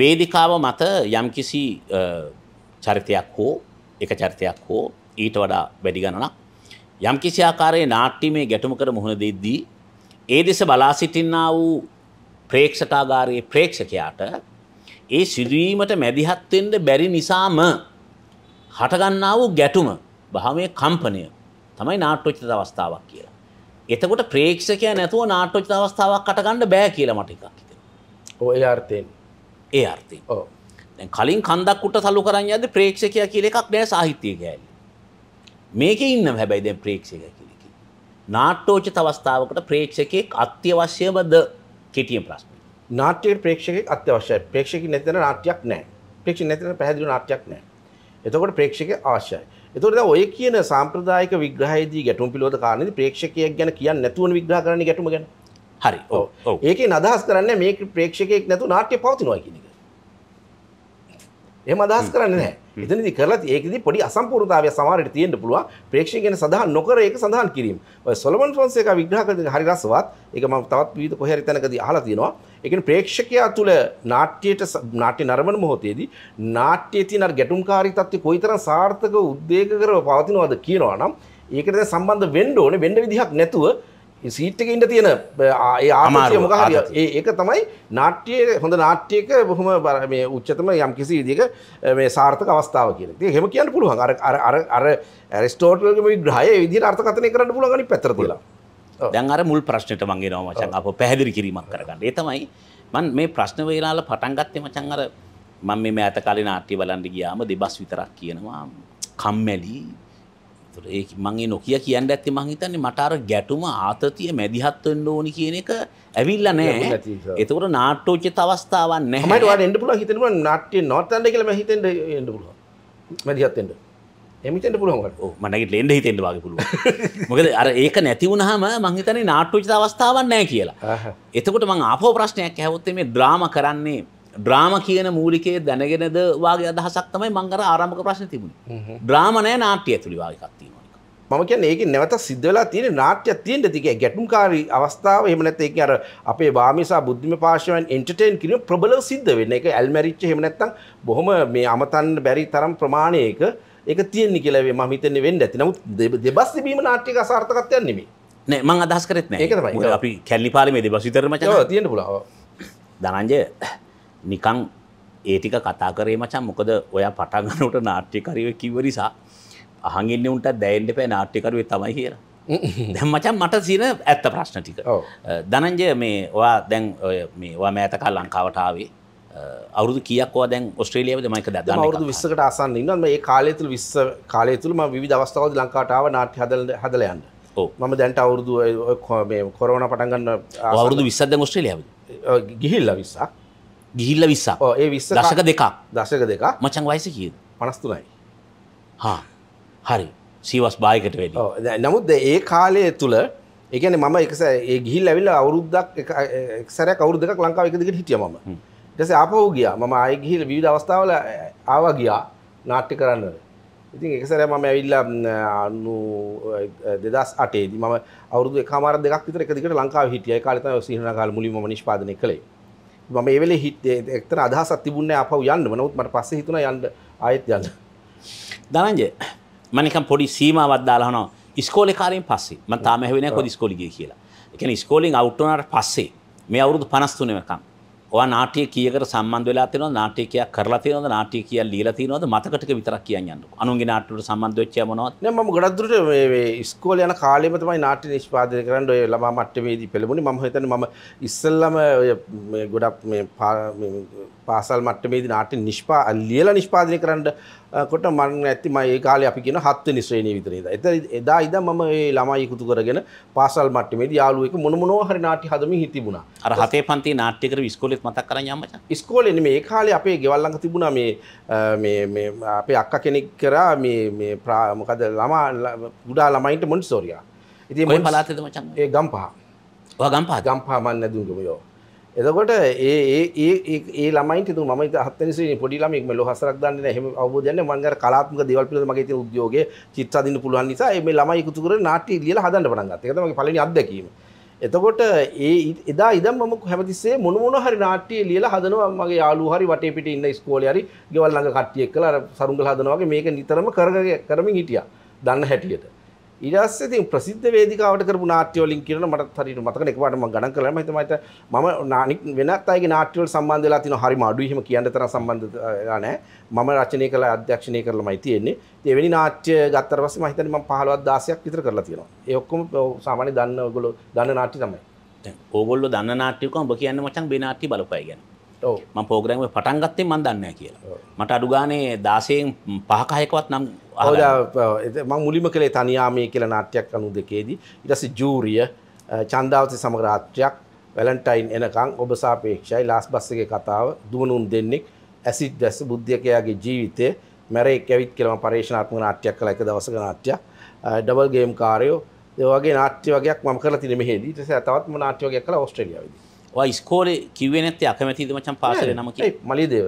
වේදිකාව මත යම්කිසි චරිතයක් හෝ එක චරිතයක් හෝ ඊට වඩා වැඩි ගණනක් යම්කිසි ආකාරයේ නාට්‍යමය ගැටුමකට මුහුණ දෙද්දී ඒ දෙස බලා සිටින්නා වූ ප්‍රේක්ෂකාගාරයේ ප්‍රේක්ෂකයාට ඒ සිදුවීමට මැදිහත් වෙන්න බැරි නිසාම හටගන්නා වූ ගැටුම භාමයේ කම්පනය තමයි නාට්‍යෝචිත අවස්ථාවක් කියලා. එතකොට ප්‍රේක්ෂකයා නැතුව නාට්‍යෝචිත අවස්ථාවක් අටගන්න බෑ කියලා මට එකක් හිතෙනවා. ඔය අර්ථයෙන්. ඒ අර්ථයෙන්. ඔව්. දැන් කලින් කන්දක් උට සලු කරන් යද්දී ප්‍රේක්ෂකයා කියලා එකක් නෑ සාහිත්‍යයේ ගෑලි. මේකේ ඉන්නම් හැබැයි දැන් ප්‍රේක්ෂකයා කියලා කිව්වේ. නාට්‍යෝචිත අවස්ථාවකට ප්‍රේක්ෂකෙක් අත්‍යවශ්‍යමද කෙටියෙන් ප්‍රශ්නය. නාට්‍යයේ ප්‍රේක්ෂකෙක් අත්‍යවශ්‍යයි. ප්‍රේක්ෂකෙක් නැතිනම් නාට්‍යයක් නෑ. ප්‍රේක්ෂක නැතිනම් පැහැදිලි නාට්‍යයක් නෑ. එතකොට ප්‍රේක්ෂක ආශයයි. එතකොට ඔය කියන සාම්ප්‍රදායික විග්‍රහයේදී ගැටුම් පිළිබඳ කාරණේ ප්‍රේක්ෂකයෙක් ගැන කියන්නේ නැතුවන විග්‍රහ කරන්නේ ගැටුම ගැන. හරි. ඔව්. ඒකේ නදහස් කරන්නේ මේ ප්‍රේක්ෂකයෙක් නැතුව නාට්‍ය පවතිනවා කියන එක. එම අදහස් කරන්න නෑ එතනදි කරලා ඒකදි පොඩි අසම්පූර්ණතාවය සමහරට තියෙන්න පුළුවන් ප්‍රේක්ෂකයන් සඳහන් නොකර ඒක සඳහන් කිරීම. ඔය සොලමන් ෆොන්සේකා විග්‍රහ කරන හරි රසවත් ඒක මම තවත් විවිධ කොහේ හරි තැනකදී අහලා තියෙනවා. ඒ කියන්නේ ප්‍රේක්ෂකයා තුළ නාට්‍යයට නාට්‍ය නරඹන මොහොතේදී නාට්‍යයේ තියෙන අර ගැටුම්කාරී තත්ත්වය කොයිතරම් සාර්ථකව උද්වේග කරව පවතිනවද කියනවා නම් ඒකට සම්බන්ධ වෙන්න ඕනේ වෙන්න විදිහක් නැතුව සීට්ක ඉට තියෙන ආමාරය මොකහර ඒක තමයි නාට්‍යය හොඳ නාට්‍යයක බොහොම බර මේ උච්චතම යම් කිසි විදික මේ සාර්ථක අවස්ථාව කියන ති හෙම කියන්න පුළුවන් අර අර අර ඇරස්ටෝටල්ම ග්‍රහය විදි අර්ථකතනය කරන්න පුළුවගනි පැතරතුලා දැන් අර මුල් ප්‍රශ්නයට මගේ නව මචන් අප පැහැදිරි කිරීමක් කරගන්න ඒ තමයි මන් මේ ප්‍රශ්න වේලාල පටන්ගත්තේ මචන් අර මං මේ ඇත කලින් නාට්‍ය බලන්ඩ ගියාම දෙබස් විතරක් කියනවා කම්මැලි තොර ඒ මගේ නොකිය කියන්න ඇත්තේ මහිතන්නේ මටාර ගැටුම ආතතිය මැදිහත්වෙන්න ඕනි කියන එක ඇවිල්ල නෑ එතකට නාටෝච්ච තවස්ථාවන් නැහමට එඩ පුල හිතම නාට්‍ය නොත්තන්ඩ කියල හිතෙන්ට එඩ පුල මැදිහත්තෙන්ට එමිතට පුළුවන් මනගේ ලෙන්ඩ හිතෙන්ට වගේ පුළුව මොකද අර ඒක නැතිවුණහම මංහිතන නාට්‍යෝචිත අවස්ථාවන් නෑ කියලා එතකොට මං අපෝ ප්‍රශ්නයක් හැවොත්තේ මේ ද්‍රාම කරන්නේ ඩ්‍රාම කියන මූලිකේ දැනගෙනද වගේ අදහසක් තමයි මංගර ආරම්භක ප්‍රශ්න තිබුණ ්‍රාමණය නාට්‍ය ඇතුළි වාගකත්වීම මම කිය ඒක නැවත සිද්ධලා තියෙන නාට්‍ය තියෙන්ට තික ගැටුම්කාරී අවස්ථාව එමනත් ඒක අර අපේ වාමිසා බුද්ධිම පාශවන් එන්ටර්ටේන් කිරීම ප්‍රබල සිද්ධ වෙන්න එක ඇල්මැරිච්ච හෙමනැත්තම් බොහොම මේ අමතන්න බැරි තරම් ප්‍රමාණයක එක තියෙන්නේ කියලවේ ම හිතන්නේ වෙන්න ඇති නමුත් දෙබස් තිබීම නාට්‍යක අසාර්ථකත්වයක් නෙමේ නෑ මං අදහස් කරත් නෑ ඒක තමයි අපි කැල්ලි පාලමේ දෙබස් විතරම තියෙන පුලාව දනංජය නිකං ඒටික කතා කරේ මචන් මොකද ඔයා පටගනට නාට්‍යකරව කිව නිසා අහගින්න උන්ට දැන්ට පෑ නාට්‍යකරුවේ තමයි කියර දැම් මචන් මට සින ඇත්ත ප්‍රශ්න ටික දනන්ජය මේ ඔයා දැන් මේවා මෑතකල් ලංකාවටාවේ අවුදු කියක්වා දැන් ඔස්ට්‍රේලියාව මයික ද අවුදු විස්සකට අසන්න ඉන්න ඒ කාලයතුළ විස්ස කාලයතුළම විධ අවස්ථාවද ලංකාටාව නාට්‍ය හදල හදලයන්න මම දැන්ට අවුරුදු කොරෝන පටගන්න අවුරුදු විස්සද ඔස්ට්‍රේලියාව ගිහිල්ල විස්සක් ගිහිල්ල විස්සා ඒ විස්ස දශක දෙකක් දශක දෙක මචන් වයිස කිය පනස්තුනයි හා හරි සීවස් බායකට වැඩ නමුත් ඒ කාලය තුළ එකන මම එකස ඒ ගිහිල් ඇවිල්ල අවුරුද්දක් එක්සර කවුරු දෙක ලංකාව එකදිකට හිටිය ම ටෙස අපහු ගිය මම අය ගිහිල් විධ අවස්ථාවල ආවා ගියා නාට්‍ය කරන්න ඉතින් එකසර මම ඇවිල්ල අන්නු දෙදස් අටේද ම අවුරදු කාමර දෙක් විතර එකදිකට ලංකාව හිටිය කාලත සිහන කාල මුලිම නිෂ්පාදනය කළේ මම ඒවෙල හිට එක්තර අදහසක් තිබුණේ අපහු යන්න නමුත් මට පස්සේ හිතුණා යන්න ආයෙත් යන්න ධනංජය මම නිකන් පොඩි සීමාවක් දාලා හනවා ඉස්කෝලේ කාලෙන් පස්සේ මම තාම හැවෙන්නේ නැහැ කොහොද ඉස්කෝලේ ගියේ කියලා ඒ කියන්නේ ඉස්කෝලෙන් අවුට් වුණාට පස්සේ මේ අවුරුදු 53 වෙනකම් ඔයා නාට්‍ය කීයකට සම්බන්ධ වෙලා තියෙනවද නාට්‍යකයක් කරලා තියෙනවද නාට්‍යකයක් ලියලා තියෙනවද මතක ටික විතරක් කියන්න යන්නකො අනුන්ගේ நாட்டு වලට සම්බන්ධ වෙච්ච මොනවද නෑ මම ගොඩක් දුරට මේ ඉස්කෝලේ යන කාලෙම තමයි නාට්‍ය නිෂ්පාදනය කරන්න ඔය ළමා මට්ටමේදී පෙළඹුණේ මම හිතන්නේ මම ඉස්සෙල්ලම ඔය ගොඩක් මේ පාසල් මට්ටමේදී නාට්‍ය නිෂ්පා ලියලා නිෂ්පාදනය කරන්න කොට මන් ඇති මයි කාල අපි කියන හත්වනි ශ්‍රේණය විතරේද. එත එදා ඉද මම ඒ ළමයි ඉකුතු කරගෙන පාසල් මට්ටමේද යාලුවක මොනමනෝ හරි නාටි හදම හිතිබුණා අර හතේ පන්ති නාට්‍යකර විස්කෝලෙත් මතක් කර යම ස්කෝලෙන මේ කාලේ අපේ ගෙවල්ලඟ තිබුණා මේ අපේ අක්ක කෙනෙක් කරා මේ ප්‍රාමකද ළමා ගුඩා ළමයින්ට මොන්ඩ් සෝරයා ඉති පලාතම ඒ ගම්පහ ගම්පා ගම්පා මන්න දුන්ගමයෝ එතකොට ඒ ළමයි තු ම හත්තනස පොඩිලම එක්ම ලොහසරක් දන්න හම අවබෝධයන්න මංගර කලාත්මක දෙවල් පිල මගේ උද්‍යෝග චිත්සාදින්න පුළුවන් නිසා මේ ළමයි එකතුකර නාටි ලියල හදන්න පටන්ගත් එකතම පලනි අදැකීම. එතකොට ඒ එදා ඉදම් මම හැමතිස්සේ මොනමොන හරි නාට්‍යය ලියලා හදනවා මගේ යාළුවෝ හරි වටේ පිටේ ඉන්න ඉස්කෝලේ හරි ගෙවල් ළඟ කට්ටිය එක්කලා අර සරුංගල හදනවා වගේ මේක නිතරම කරගෙන කරමින් හිටියා. දන්න හැටියට. ඉරස්සේ ඉතින් ප්‍රසිද්ධ වේදිකාවට කරපු නාට්‍යවලින් කියන මට හරියට මතක නැහැ එකපාරට මම ගණන් කරලා මම හිතුවා මට මම වෙනත් අයගේ නාට්‍යවල සම්බන්ධ වෙලා තිනවා හරිම අඩුයි එහෙම කියන්න තරම් සම්බන්ධ වෙලා නැහැ මම රචනය කළා අධ්‍යක්ෂණය කරලාමයි තියෙන්නේ ඉතින් එවැනි නාට්‍ය ගත්තට පස්සේ මම හිතන්නේ මම 15ක් 16ක් විතර කරලා තියෙනවා ඒ ඔක්කොම සාමාන්‍ය දන්න ඔයගොල්ලෝ දන්න නාට්‍ය තමයි දැන් ඕගොල්ලෝ දන්න නාට්‍යකම ඔබ කියන්නේ මචං බේ නාට්‍ය බලපෑයි කියන්නේ ම පෝග්‍රම පටන් ගත්තේ මන් දන්න කියලා මට අඩුගානේ දාසයෙන් පහකායකවත් නම් ම මුලිම කළේ තනියාමය කියලා නාට්‍යයක් අනු දෙකේදී ඉටස ජූරිය චන්දාවති සමගරාත්‍යයක් වැලන්ටයින් එනකං ඔබ සාපේක්ෂයි ලාස් බස්සගේ කතාව දුවනුම් දෙන්නෙක් ඇසිට් දැස බුද්ධියකයාගේ ජීවිතය මැරේ කැවිත් කියලම පරේෂනාත්ම නාට්‍යයක් කළ එක දවසග නාට්‍යයක් ඩබල් ගේම් කාරයෝ ඒවගේ නාට්‍ය වගේයක් මම කරලා තින මෙහෙදී ඊට පස්සේ තවත් මම නාට්‍ය වගේයක් කළා ඕස්ට්‍රේලියාවේදී ඔය ස්කෝලේ කිව්වේ නැත්තේ අකමැතිද මචං පාසලේ නම කිව්වේ? මලියදේව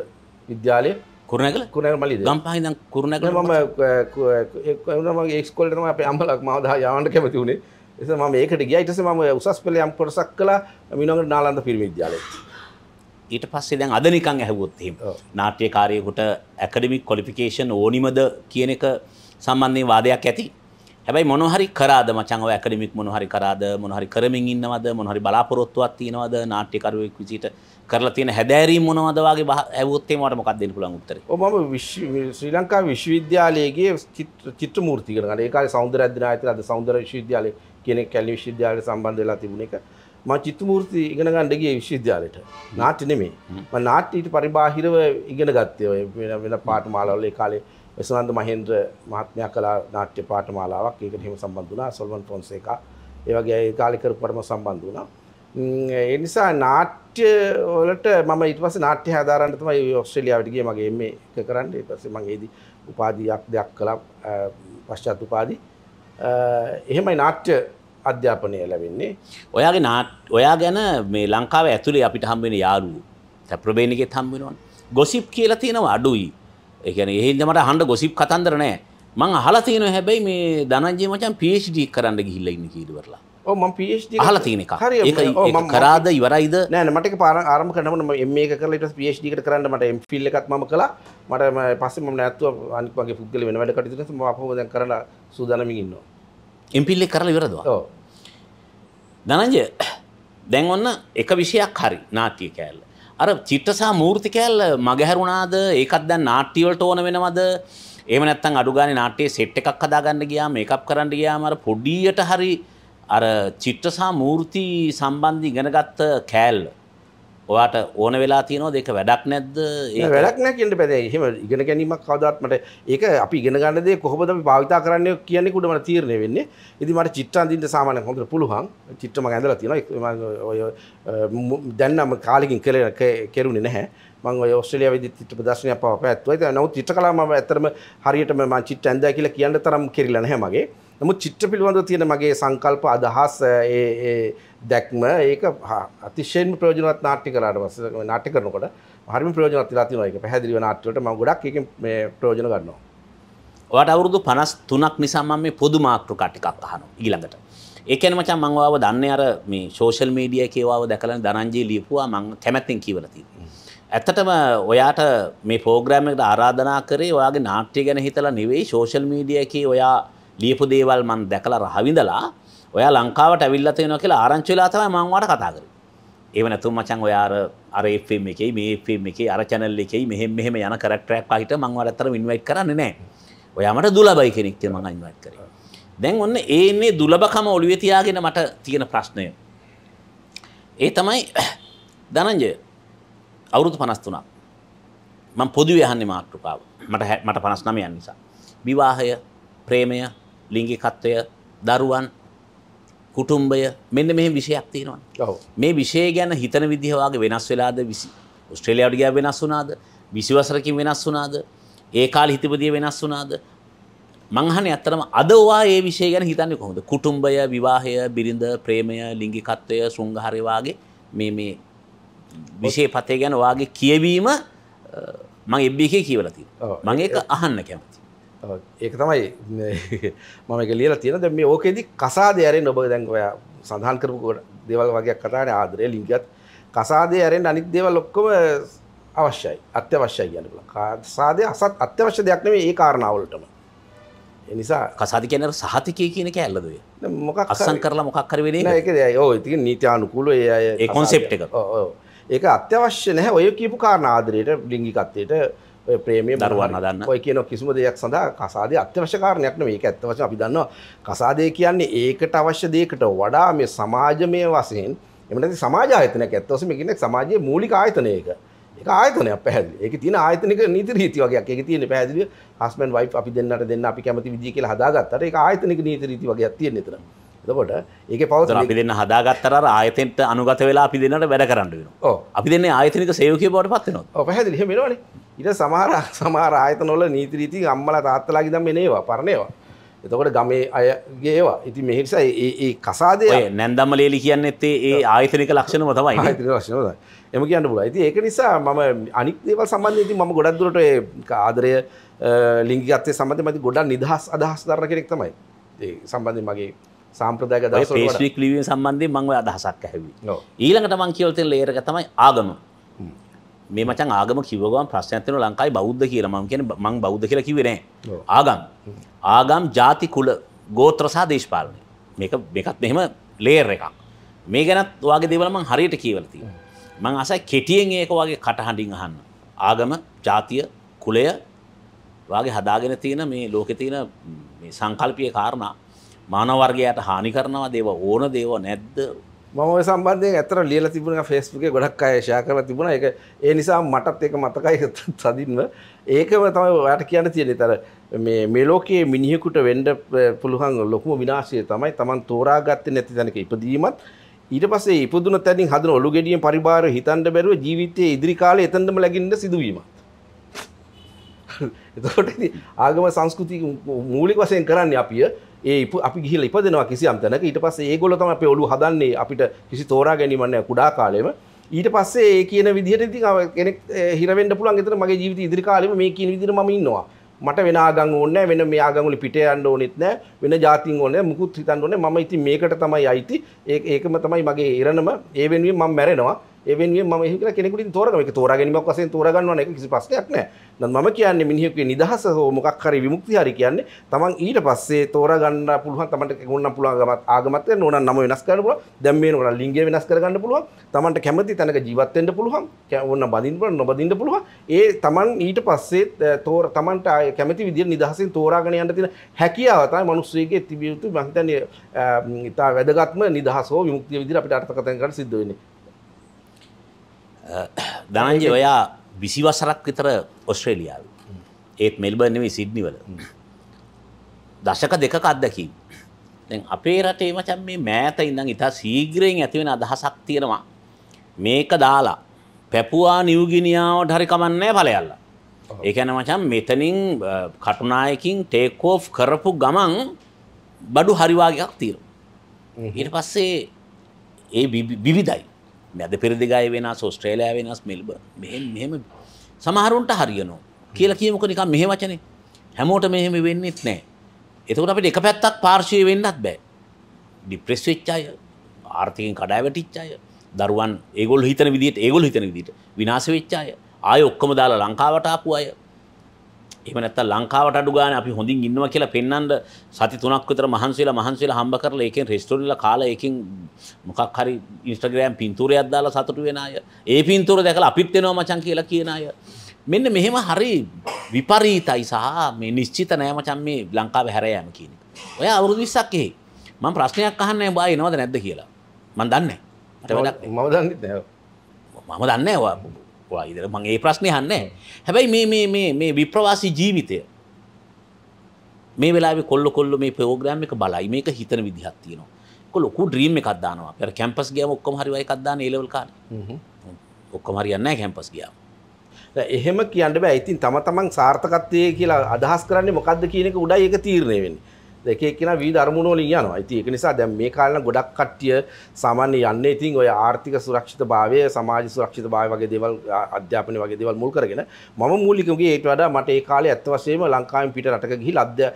විද්‍යාලය කුරුණෑගල කුරුණෑගල මලියදේව. ගම්පහ ඉඳන් කුරුණෑගල මම ඒ වුණා මගේ ස්කෝලේ තමයි අපේ අම්මලා මාව දා යවන්න කැමති උනේ. එතන මම ඒකට ගියා ඊට පස්සේ මම උසස් පෙළ යම් කොටසක් කළා මීනඟට නාලන්ද පිරිමි විද්‍යාලයේ. ඊට පස්සේ දැන් අද නිකන් ඇහුවොත් එහෙම නාට්‍යකාරයෙකුට ඇකඩමික් ක්වොලිෆිකේෂන් ඕනිමද කියන එක සම්බන්ධයෙන් වාදයක් ඇති. හැබැයි මොනහරි කරාද මචං ඔය ඇකඩමික් මොනහරි කරාද මොනහරි කරමින් ඉන්නවද මොනහරි බලාපොරොත්තුවක් තියෙනවද නාට්‍යකරුවෙක් විදිහට කරලා තියෙන හැදෑරීම් මොනවද වගේ ඇහුවොත් එහෙම මට මොකක්ද දෙන්න පුළුවන් උත්තරේ ඔව් මම ශ්‍රී ලංකා විශ්වවිද්‍යාලයේගේ චිත්‍ර මූර්ති කරන ගන්න ඒ කාලේ සෞන්දර්ය අධ්‍යනායතන අද සෞන්දර්ය විශ්වවිද්‍යාලය කියන කැලණි විශ්වවිද්‍යාලයට සම්බන්ධ වෙලා තිබුණ එක මම චිත්‍ර මූර්ති ඉගෙන ගන්න ගියේ විශ්වවිද්‍යාලයට නාට්‍ය නෙමෙයි මම නාට්‍ය ඊට පරිබාහිරව ඉගෙන ගත්තේ ඔය වෙන වෙන පාඨමාලා වල ඒ කාලේ වෙසනන්ද මහේන්ද්‍ර මහත්මයා කළා නාට්‍ය පාඨමාලාවක්. ඒකට හිම සම්බන්ධ වුණා සොල්වන් ෆොන්සේකා. ඒ වගේ ඒ කාලේ කරපුවටම සම්බන්ධ වුණා. ඒ නිසා නාට්‍ය වලට මම ඊට පස්සේ නාට්‍ය හදාරන්න තමයි ඔස්ට්‍රේලියාවට ගියේ මගේ MA එක කරන්න. ඊට පස්සේ මම ඒදී උපාධියක් දෙයක් කළා පශ්චාත් උපාධි. එහෙමයි නාට්‍ය අධ්‍යාපනය ලැබෙන්නේ. ඔයාගේ නාට් ඔයා ගැන මේ ලංකාව ඇතුලේ අපිට හම්බ වෙන යාළුවෝ තැප්‍රබේනිකෙත් හම්බ වෙනවනේ. ගොසිප් කියලා තියෙනවා අඩුයි. එකන එහිද මට හන්ඩ ගොසිප් කතන්දර නෑ මං අහලතියන හැබැයි මේ දනජය මචන් පිේෂ්ඩි කරන්න ගිහිල්ලඉන්න කීරවරලා මම හලතින එක කරාද ඉවරයිද නෑ මට පාර ආරම කනම මේ කරලට පිේෂ්ඩිකට කරන්න මට එම් ිල්ල එකක් ම කලා මට පස්සම නැත්තුව අනිකගේ පුද්ගල වෙන වැඩ කටිතු ම අපහෝද කරලා සූදනමින්න්න එම්පිල්ලෙ කරල ඉවරදවා දනජ දැන් ඔන්න එක විෂයක් හරි නාතිය කෑල්ල අර චිත්ත සහ මූර්ති කෑල්ල මගහැරුණාද ඒකත් දැන් නාට්‍ය වලට ඕන වෙනවද එහෙම නැත්නම් අඩු ගානේ නාට්‍යයේ සෙට් එකක් හදාගන්න ගියාම මේකප් කරන්න ගියාම අර පොඩියට හරි අර චිත්ත සහ මූර්ති සම්බන්ධ ඉගෙනගත්ත කෑල්ල ඔයාට ඕන වෙලා තියනෝ දෙක වැඩක් නැද්ද ඒ වැඩක් නැකට පැද එහෙම ඉගෙන ගැනීමක් කවදත්මට ඒක අපි ඉගෙන ගන්නදේ කොහොමද භාවිතා කරන්න කියන්නේ කුඩමට තීරණය වෙන්නේ ඉති මට චිත්‍රන්දින්ට සාමාන හොඳට පුළුවන් චිත්‍රම ඇඳල තියෙන ඔය දැන්නම කාලකින් කර කෙරුණේ නැහැ මං ඔය ඔස්ට්‍රේලියාවේ චිත්‍ර ප්‍රදර්ශනයක් පවා පැවැත්වුවා. ඒක නමුත් චිත්‍ර කලාව මම ඇත්තටම හරියටම මං චිත්‍ර ඇඳලා කියලා කියන්න තරම් කෙරිලා නැහැ මගේ. නමුත් චිත්‍ර පිළිබඳව තියෙන මගේ සංකල්ප අදහස් ඒ ඒ දැක්ම ඒක අතිශයෙන් ප්‍රයෝජනවත් නාට්‍ය කරාට පස්සේ නාට්‍ය කරනකොට හරිම ප්‍රයෝජනවත් වෙලා තියෙනවා ඒක පැහැදිලිව නාට්‍යවලට මම ගොඩක් ඒකෙන් මේ ප්‍රයෝජන ගන්නවා. ඔයාට අවුරුදු 53ක් නිසා මම මේ පොදු මාතෘකා ටිකක් අහනවා ඊළඟට. ඒ කියන්නේ මචං මම ඔයාව දන්නේ අර මේ සෝෂල් මීඩියා එකේ ඔයාව දැකලා ධනංජය ලියපුවා මම කැමැත්තෙන් කියවලා තියෙනවා. ඇත්තටම ඔයාට මේ පෝග්‍රෑම් එකට ආරාධනා කරේ ඔයාගේ නාට්‍ය ගැන හිතලා නෙවෙයි සෝෂල් මීඩියා එකේ ඔයා ලියපු දේවල් මම දැකලා රහවිඳලා ඔයා ලංකාවට ඇවිල්ලා තියෙනවා කියලා ආරංචි වෙලා තමයි මම ඔයාලට කතා කරේ. ඒව නැතුව මචං ඔයා අර අර FM එකේ මේ FM එකේ අර channel එකේ මෙහෙම මෙහෙම යන character එකක් වහිට මම ඔයාලට අතර invite කරන්නේ නැහැ. ඔයා මට දුලබයි කෙනෙක් කියලා මම invite කරේ. දැන් ඔන්න ඒ ඉන්නේ දුලබකම ඔළුවේ තියාගෙන මට තියෙන ප්‍රශ්නය. ඒ තමයි ධනංජය අවුරුදු 53ක් මම පොදුවේ අහන්නේ මාතෘකාව. මට මට 59 යන නිසා. විවාහය, ප්‍රේමය, ලිංගිකත්වය, දරුවන් කුටුම්බය මෙන්න මෙහ විෂයක් තියෙනවා මේ විෂය ගැන හිතන විදිහවාගේ වෙනස් වෙලාද විසි ස්ට්‍රේලියාවට ගෑ වෙනස් වුනාද විසිවසරකින් වෙනස් වුනාද ඒ කාල හිතපදිය වෙනස් වුනාද මංහන ඇත්තරම අදවා ඒ විෂය ගැන හිතන්න කොහොද කුටුම්බය විවාහය බිරිඳ ප්‍රේමය ලිංගිකත්වය සුංගහරවාගේ මේ මේ විෂය පතය ගැන වගේ කියවීම මං එබ්බිකේ කියවලති මගේ අහන්න කැම ඒක තමයි මම එක ලියලා තියෙන දැන් මේ ඕකෙදි කසාදේ ඇරෙන්න ඔබ දැන් ඔයා සඳහන් කරපු දේවල් වගේ කතානේ ආදරය ලිංගියත් කසාදේ ඇරෙන්න අනිත් දේවල් ඔක්කොම අවශ්‍යයි අත්‍යවශ්‍යයි කියන්න පුළුවන් කසාදේ අසත් අත්‍යවශ්‍ය දෙයක් නෙමෙයි ඒ කාරණාවලටම ඒ නිසා කසාද කියන්නේ සහතිකය කියන කැලලද ඔය මොකක් අසම් කරලා මොකක් හරි වෙන්නේ නෑ ඒකද ඔව් ඉතින් නීත්‍යානුකූල ඒ අය ඒ concept එක ඔව් ඒක අත්‍යවශ්‍ය නැහැ ඔය කියපු කාරණා ආදරයට ලිංගිකත්වයට ප්‍රේමය දරුවන්න දන්න ඔය කියන කිසිම දෙයක් සඳහා කසාදය අත්‍යවශ්‍යකාරණයක්න මේක ඇත්තවශ අපි දන්නවා කසාදය කියන්නේ ඒකට අවශ්‍ය දේකට වඩා මේ සමාජමය වසයෙන් එමට සමාජායතනයක් ඇත්තවසම කෙනෙක් සමාජයේ මූලික ආයතනයක එක ආයතනයක් පැහැදිලි ඒක තියෙන ආයතනික නීති රීති වගේක් ඒක තියෙන පැහැදිලි හස්බන්ඩ් වයිෆ් අපි දෙන්නට දෙන්න අපි කැමති විදිය කියලා හදාගත්තට ඒක ආයතනික නීති රීති වගේක් තියෙන එතන එතකොට ඒක පවත අපි දෙන්න හදාගත්තර ආයතෙන්ට අනුගත වෙලා අපි දෙන්නට වැඩ කරන්න වෙනවා අපි දෙන්න ආයතනික සේවකය බවට පත්වෙනවා පැහැදිලි එහෙම වෙනවනේ ඉට සමහර සමහර ආයතනොල නීතිරීති අම්මල තාත්තලාගේ දම් එනේවා පරණයවා එතකොට ගමේ අයගේවා ඉති මෙහිනිසා ඒ කසාදය නැන්දම්ම ලේලි කියන්න එත්තේ ඒ ආයතනක ලක්ෂණම තමයි ලක්ෂණ එම කියන්න පුල ඇති ඒක නිසා මම අනික්දේවල් සම්බන්ධති ම ගොඩක්දුරට ආදරය ලිංගිගත්තේ සම්බඳ මති ගොඩක් නිදහස් අදහස් දරන කෙනෙක් තමයි ඒ සම්බන්ධය මගේ සම්ප්‍රදායක ද පේස්වික් ලිවිය සම්බන්ධය මංව අදහසක් ඇහැවි ඊළඟට මං කියවතෙන් ලේරක තමයි ආගම මේ මචන් ආගම කිවගම් ප්‍රශ්නයක් තියෙනවා ලංකාවේ බෞද්ධ කියලා මම කියන්නේ මං බෞද්ධ කියලා කිව්වේ නෑ ආගම් ආගම් ಜಾති කුල ගෝත්‍ර සහ දේශපාලන මේක මේකත් මෙහෙම ලේයර් එකක් මේ ගැනත් ඔයාගේ දේවල් මං හරියට කියවලා තියෙනවා මං අසයි කෙටියෙන් ඒක ඔයාගේ කටහඬින් අහන්න ආගම ජාතිය කුලය ඔයාගේ හදාගෙන තියෙන මේ ලෝකේ තියෙන මේ සංකල්පීය කාරණා මානව වර්ගයට හානි කරනවා දේව ඕන දේව නැද්ද මම සම්බන්ධය ඇතර ලියල තිබුණ ෆෙස්බුක ගොඩක් අයශා කර තිබුණ එක ඒ නිසා මටත් එක මතකයි සදින්ව ඒකම තමයි ඔයාට කියන්න තියෙනෙ තර මේ මෙලෝකයේ මිනිහෙකුට වෙන්ඩ පුළුවන් ලොකුම විනාශය තමයි තමන් තෝරාගත්ත නැති තැනක ඉපදීමත් ඊට පසේ ඉපදුන තැනින් හදන ඔලු ගෙඩියෙන් පරිබාර හිතන්ඩ බැරුව ජීවිතය ඉදිරි කාලය එතැටම ලැගින්ට සිදුවීම. එතකොට ආගම සංස්කෘති මූලික වසයෙන් කරන්න අපිය ඒ අපි ගිහිල ඉපදෙනවා කිසි අම්තනක ඊට පස්සේ ඒගොල්ලෝ තමයි අපේ ඔළුව හදන්නේ අපිට කිසි තෝරා ගැනීමක් නැහැ කුඩා කාලෙම ඊට පස්සේ ඒ කියන විදිහට ඉතින් කෙනෙක් හිර වෙන්න පුළුවන් එතන මගේ ජීවිතය ඉදිරි කාලෙම මේ කියන විදිහට මම ඉන්නවා. මට වෙන ආගම් ඕනේ වෙන මේ ආගම් වල පිට යන්න ඕනෙත් නැහැ. වෙන જાතින් ඕනේ මුකුත් හිතන්න ඕනේ. මම ඉතින් මේකට තමයි අයිති. ඒක ඒකම තමයි මගේ ඉරණම. ඒ වෙනුවෙන් මම මැරෙනවා. එවෙන්ගේ ම හිකල කෙනෙකුට තෝරම එක තෝරගනිමක් වසෙන් තෝරගන්නවන එක කිසි ප්‍රශ්නයක් නෑ නම් මම කියන්නේ මිනිහෙකුගේ නිදහස හෝ මොකක් හරි විමුක්ති හරි කියන්නේ තමන් ඊට පස්සේ තෝරගන්න පුළුවන් තමන්ට ගොන්න පුළුවන්ගමත් ආගමත් වෙන ඕන නම වෙනස් කරන්න පුළුවන් දැන් මේ නෝන ලිංගය වෙනස් කරගන්න පුළුවන් තමන්ට කැමති තැනක ජීවත් වෙන්න පුළුවන් ඕන බඳින්න පුළුවන් නොබඳින්න පුළුවන් ඒ තමන් ඊට පස්සේ තෝර තමන්ට කැමති විදිහට නිදහසින් තෝරාගෙන යන්න තියෙන හැකියාව තමයි මිනිස්සෙගේ තිබිය යුතු මං හිතන්නේ ඉතා වැදගත්ම නිදහස හෝ විමුක්තිය විදිහට අපිට අර්ථකථන කරන්න සිද්ධ වෙන්නේ දනන්ජ ඔයා විසිවසරක් විතර ඔස්ට්‍රේලියාව ඒත් මෙල්බර්නවි සිද්නිවල දශක දෙක අත්දැකීම දැන් අපේ රටේ මචන් මේ මෑත ඉඳන් ඉතා සීග්‍රයෙන් ඇතිවෙන අදහසක් තියෙනවා මේක දාලා පැපුවා නිවගිනියාවට හරි කමන්නෑ පලයල්ලා ඒකැන මචන් මෙතනින් කටුනායකින් ටේකෝ් කරපු ගමන් බඩු හරිවාගයක් තීර ඊට පස්සේ ඒ විවිධයි මැද පෙරදිගය වෙනස් ඔස්ට්‍රේලයා වෙනස් මෙල්බ මෙහෙම මෙහෙම සමහරුන්ට හරියනවා කියලා කියමුක නිකන් මෙහෙ වචනේ හැමෝට මෙහෙම වෙන්නෙත් නෑ එතකොට අපිට එක පැත්තක් පාර්ශවයේ වෙන්නත් බෑ ඩිප්‍රෙස් වෙච්ච අය ආර්ථිකෙන් කඩාවැටිච්ච අය දරුවන් ඒගොල්ලෝ හිතන විදිහට ඒගොල්ලෝ හිතන විදිහට විනාශ වෙච්ච අය ආයෙ ඔක්කොම දාලා ලංකාවට ආපු අය එහෙම නැත්තම් ලංකාවට අඩු ගානේ අපි හොඳින් ඉන්නවා කියලා පෙන්වන්න සති තුනක් විතර මහන්සිලා මහන්සිලා හම්බ කරලා ඒකෙන් රෙස්ටෝරන්ට් වල කාලා ඒකෙන් මොකක් හරි Instagram පින්තූරයක් දාලා සතුටු වෙන අය ඒ පින්තූර දැකලා අපිත් වෙනවා මචං කියලා කියන අය මෙන්න මෙහෙම හරි විපරීතයි සහ මේ නිශ්චිත නෑ මචං මේ ලංකාව හැර යෑම කියන එක. ඔය අවුරුදු 20ක් එහි මම ප්‍රශ්නයක් අහන්නේ බා එනවද නැද්ද කියලා. මම දන්නේ නැහැ. මට වැඩක් මම දන්නේ නැහැ. මම දන්නේ නැහැ. වායිදර මං ඒ ප්‍රශ්නය හන්න හැබැයි මේ විප්‍රවාසි ජීවිතය මේ වෙලා කොල්ල කොල්ල මේ ප්‍රෝග්‍රම් එක බලයි මේක හිතන විදිහත් තියෙනවා ලොකු ්‍රීම් එකක් දානවා පෙර කැම්පස් ගේම ඔක්කොම හරිවයි කක්දාන ඒලවල් කාල ඔක්කොම හරියන්න කැම්පස් ගියාව එහෙම කියන්න බෑ ඉතින් තම තමන් සාර්ථකත්වය කියලා අදහස් කරන්නේ මොකක්ද කියන එක උඩයි එක තීරණය වෙන්නේ එක එකන වීද අරමුණෝලින් යනවා ඉති එක නිසා දැන් මේ කාලන ගොඩක් කට්ටිය සාමාන්‍ය යන්න ඉතින් ඔය ආර්ථික සුරක්ෂිත භාවය සමාජ සුරක්ෂිත භාව වගේ දේවල් අධ්‍යාපන වගේ දේවල් මුල් කරගෙන මම මූලිකගේ ඒට වඩා මට ඒ කාලේ ඇත්ත වශයෙන්ම ලංකාවෙන් පිට රටක ගිහිලා අධ්‍ය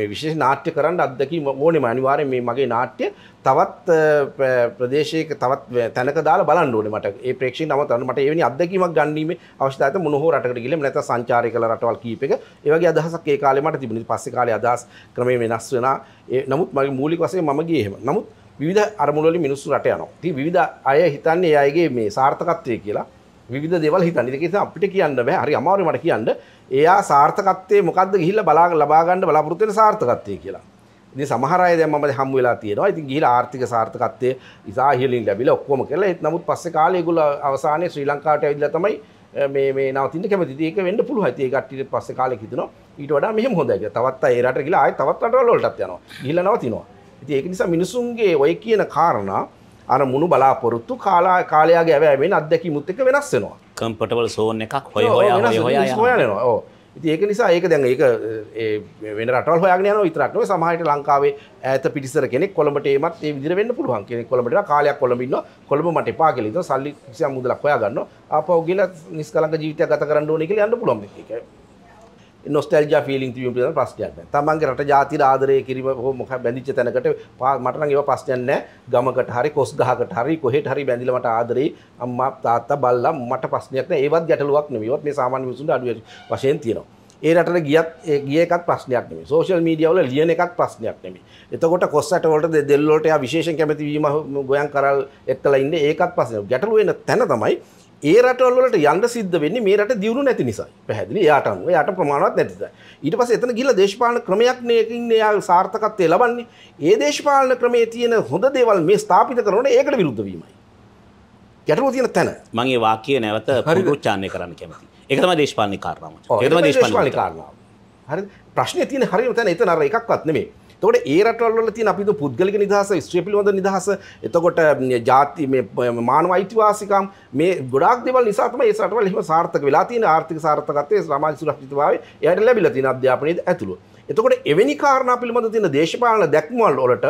මේ විශේෂ නාට්‍ය කරන්න අත්දැකීම ඕනෙම අනිවාර්යෙන් මේ මගේ නාට්‍ය තවත් ප්‍රදේශයක තවත් තැනක දාලා බලන්න ඕනේ මට ඒ ප්‍රේක්ෂක නම තන මට එවැනි අත්දැකීමක් ගන්නීමේ අවශ්‍යතාවය මොන හෝ රටකට ගිහලා නැත්නම් සංචාරය කළ රටවල් කීපයක ඒ වගේ අදහසක් ඒ කාලේ මට තිබුණා. පස්සේ කාලේ අදහස් ක්‍රමේ වෙනස් වෙනා. නමුත් මගේ මූලික වශයෙන් මම ගියේ එහෙම. නමුත් විවිධ අරමුණු වලින් මිනිස්සු රට යනවා. ඉතින් විවිධ අය හිතන්නේ ඒ අයගේ මේ සාර්ථකත්වය කියලා. විධ දෙවල් හිතන් ඒක නිසා අපිට කියන්න බෑ හරි අමාරුයි මට කියන්න. එයා සාර්ථකත්වයේ මොකද්ද ගිහිල්ලා බලා ලබා ගන්න බලාපොරොත්තු වෙන සාර්ථකත්වය කියලා. ඉතින් සමහර අය දැන් මම හම් වෙලා තියෙනවා. ඉතින් ගිහිලා ආර්ථික සාර්ථකත්වයේ ඉසා ඉහළින් ලැබිලා ඔක්කොම කරලා ඒත් නමුත් පස්සේ කාලේ ඒගොල්ලෝ අවසානයේ ශ්‍රී ලංකාවට ඇවිල්ලා තමයි මේ මේ නවතින්න කැමති. ඉතින් ඒක වෙන්න පුළුවන්. ඉතින් ඒ කට්ටියට පස්සේ කාලේ හිතනවා ඊට වඩා මෙහෙම හොඳයි කියලා. තවත් අය ඒ රටට ගිහිලා ආයෙ තවත් රටවල වලටත් යනවා. ගිහිලා නවතිනවා. ඉතින් ඒක නිසා මිනිසුන්ගේ ඔය කියන කාරණා අර මුණු බලාපොරොත්තු කාලා කාලයාගේ ඇවෑමෙන් අත්දැකීමුත් එක්ක වෙනස් වෙනවා. කම්පටබල් සෝන් එකක් හොය හොයා හොය හොයා යනවා. ඔව්. ඉති ඒක නිසා ඒක දැන් ඒක වෙන රටල් හොයාගෙන යන විතරක්නව සමහරට ලංකාවේ ඇත පිටිසර කෙනෙක් කොළඹට ඒමත් ඒ විදිහට වෙන්න පුළුවන් කෙනෙක් කොළඹට කාලයක් කොළඹ ඉන්නවා කොළඹ මට එපා කියලා ඉතින් සල්ලි කිසියම් මුදලක් හොයා ගන්නවා ආපහු ගිහලා නිස්කලංක ජීවිතයක් ගත කරන්න ඕනේ කියලා යන්න පුළුවන් මේක නොස්ටල්ජ ෆිලිින් තිීම පිල ප්‍රශ්නයන්න තමන්ගේ රට ජාති ආදරය කිරීම හෝ මොහ බැඳිච තැනකට පා මටන ඒව පස්්නයන්න ගමකට හරි කොස් ගහකට හරි කොහෙට හරි බැඳිලමට ආදරේ අම්මා තාත්ත බල්ලා මට පස්නයක්න ඒවත් ගැටලුවක් නවොත් මේ සාමාන්‍ය විසුන් අඩුව වශයෙන් තියෙනවා ඒ රටට ගියත් ගියකත් ප්‍රශ්නයක් නෙමේ සෝෂල් මීඩියවල ලියන එකත් ප්‍රශ්නයක් නෙමේ එතකොට කොස්සටවලට දෙල්ලෝට විශේෂ කැමතිවීම ගොයන් කරල් එක්කලා ඉන්න ඒකත් පස්සන ගැටලුවෙන තැන තමයි ඒ රටවල්ලට යන්න සිද්ධ වෙන්නේ මේ රට දියුණු නැති නිසා පැහැදිලි යාට අනුව යට ප්‍රමාණවත් නැතිද ඊට පස්සේ එතන ගිහිල්ලා දේශපාලන ක්‍රමයක් නේකින් එයා සාර්ථකත්වය ලබන්නේ ඒ දේශපාලන ක්‍රමයේ තියෙන හොඳ දේවල් මේ ස්ථාපිත කරනකොට ඒකට විරුද්ධ වීමයි ගැටලුව තියෙන තැන මම ඒ වාක්‍ය නැවත පුනරුච්චාරණය කරන්න කැමතියි ඒක තමයි දේශපාලනික කාරණාව ඒක තමයි දේශපාලනික කාරණාව හරිද ප්‍රශ්නේ තියෙන හරියම තැන එතන අර එකක්වත් නෙමෙයි තොට ඒ රටවල්ල තින් අපි පුද්ගලික නිදහස ස්ත්‍රපිලිබඳ නිදහස එතකොට ජාති මානව අයිතිවාසිකම් මේ ගොඩක් දෙවල් නිසාම ඒ රටවල එම සාර්ථක වෙලා තින ආර්ථික සාර්ථකත්තේ සමාජ සුරක්ෂිතභාව යට ලැබිල තින අධ්‍යාපනයද ඇතුළු. එතකොට එවැනි කාරණා පිළිබඳ තින දේශපාලන දැක්මවල් ඔලට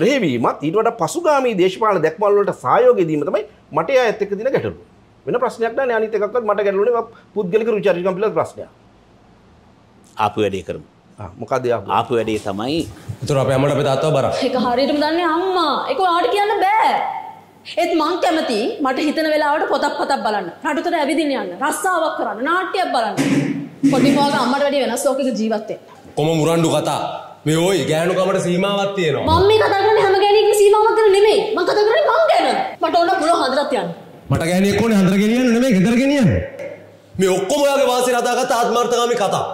එරෙහිවීමත් ඊට වඩා පසුගාමී දේශපාලන දැක්මවල් වලට සහයෝගය දීම තමයි මට එයා එක්ක තියෙන ගැටලුව. වෙන ප්‍රශ්නයක් නෑ අනිත් එකක්වත් මට ගැටලුනේ පුද්ගලික රුචිකාරිකම් පිළිබඳ ප්‍රශ්නයක්. ආපු වැඩේ කරමු. මොකද ආපු වැඩේ තමයි තුර අප අමට පතාත්ව බර එක හරිටම දන්න අම්මා එක ආට කියන්න බෑ ඒත් මං කැමති මට හිතන වෙලාවට පොතක් පතක් බලන්න රටතර ඇවිදින යන්න රස්සාාවක් කරන්න නාට්‍යයක් බලන්න පොටිමෝග අම්මට වැඩි වෙනස් ලෝකක ජීවත්තේ කොම මුරන්ඩු කතා මේ ඔයි ගෑනුකමට සීමාවත් තියෙනවා මම කතා කරන හැම ගැනීම සීමාවක් කරන නෙමෙයි මං කතා කරන්නේ මං ගැන මට ඕන පුළුවන් හදරත් යන්න මට ගෑණියෙක් ඕනේ හදර ගෙනියන්න නෙමෙයි ගෙදර ගෙනියන්න මේ ඔක්කොම ඔයාගේ වාසිය රටා ගත්ත ආත්මార్థකාමී කතා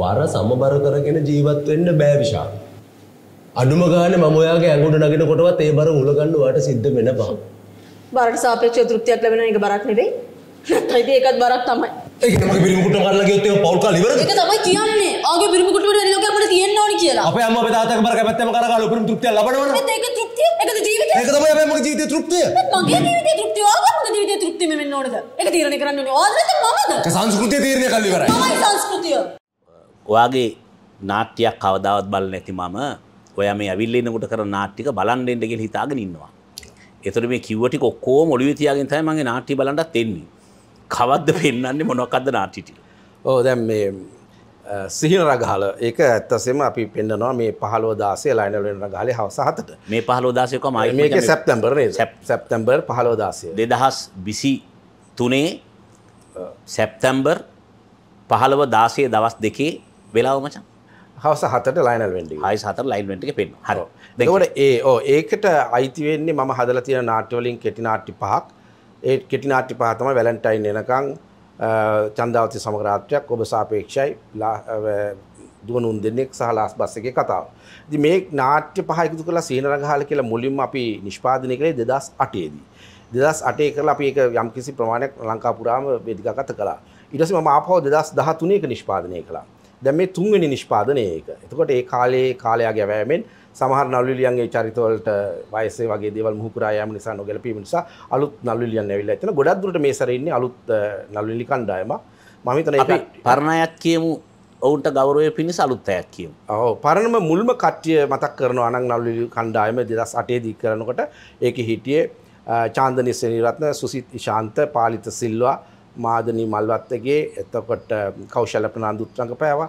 බර සමබර කරගෙන ජීවත් වෙන්න බෑ විශාල. අඩුම ගානේ මම ඔයාගේ ඇඟුඩ නගින කොටවත් ඒ බර උලගන්න වාට සිද්ධ වෙන බං. බරට සාපේක්ෂව තෘප්තියක් ලැබෙන එක බරක් නෙවෙයි. නැත්නම් ඉතින් ඒකත් බරක් තමයි. ඒක මගේ බිරිමුකුට්ට මරලා ගියොත් ඒක පෞල් කාලේ ඉවරද? ඒක තමයි කියන්නේ. ආගේ බිරිමුකුට්ට වල ලෝකෙ අපිට තියෙන්න ඕනි කියලා. අපේ අම්මා අපේ තාත්තා බර කැමැත්තම කරා කාලේ උපරිම තෘප්තිය ලබනවනේ. ඒක තෘප්තිය. ඒකද ජීවිතය. ඒක තමයි අපේ මගේ ජීවිතේ තෘප්තිය. මගේ ජීවිතේ තෘප්තිය ආවම ජීවිතේ තෘප්තිය මෙන්න ඕනද? ඒක තීරණය කරන්න ඕනේ. ආදරේ මමද? ඒක සංස්කෘතිය තීරණය කරලා ඉවරයි. තමයි සංස්කෘතිය. ඔයාගේ නාට්‍යයක් කවදාවත් බල නැති මම ඔය මේ ඇවිල්ලන්නකොට කර නාට්ටික බලන්ඩෙන්ටගෙල් හිතාගෙන ඉන්නවා. එතර මේ කිව්වටි ඔක්කෝ මොලි තියාගෙන තයි මගේ නාටි බලන්ටත් එෙන්නේ. කවද්ද පෙන්න්නේ මොනොක්කද නාටිටි. ඕ දැම් මේ සිහින රගහල ඒක ඇත්තසෙම අපි පෙන්ඩනවා මේ පහලෝ දාසේ ලයිනලෙන් රගහල හවස හතට මේ පහලෝ දාසයක මයි මේක සැප්තැම්බර් සැප්තැම්බර් පහලෝ දාසය දෙදහස් විසි තුනේ සැප්තැම්බර් පහළව දාසය දවස් දෙකේ වෙලාව මචන් හවස හතට ලයිනල් වෙන්ඩි හයි සතර ලයින්වෙන්ටක පෙන් හර දෙකට ඒ ඕ ඒකට අයිතිවෙන්නේ මම හදල තියෙන නාට්‍යවලින් කෙටිනාට්ටි පහක් ඒ කෙටිනාට්ටි පහතම වැලන්ටයින් එනකං චන්දාවති සමගරාත්‍රයක් ඔබ සාපේක්ෂයි දුවනුන් දෙන්නෙක් සහ ලාස් බස් එක කතාව. ඉතින් මේ නාට්‍ය පහ එකතු කරලා සීනරගහල කියලා මුලින්ම අපි නිෂ්පාදනය කළේ 2008 දී. 2008 කරලා අපි ඒක යම්කිසි ප්‍රමාණයක් ලංකා පුරාම වේදිකාගත කළා. ඊට පස්සේ මම ආපහු 2013 එක නිෂ්පාදනය කළා. දැ මේ තුන්වෙනි නිෂ්පාදනය ඒක එතකොට ඒ කාලයේ කාලයා ගැවෑමෙන් සමහර නල්ලියන්ගේ චරිතවලට වයස වගේ දේවල් මුහුරායම නිසා නොගැලපීම නිසා අලුත් නල්ලියන් ඇවිල්ලා එතන ගොඩක් දුරට මේ සැරේ අලුත් නල්ලිලි කණ්ඩායමක් මම හිතන අපි පරණයක් කියමු ඔවුන්ට ගෞරවය පිණිස අලුත් අයක් කියමු. ඔව් පරණම මුල්ම කට්ටිය මතක් කරනවා නම් නල්ලිලි කණ්ඩායම 2008 දී කරනකොට ඒකේ හිටියේ චාන්දනි සෙනීරත්න සුසිත් ශාන්ත පාලිත සිල්වා මාදනී මල්වත්තගේ එතකොට කෞශල ප්‍රනාන්දුත් රඟපෑවා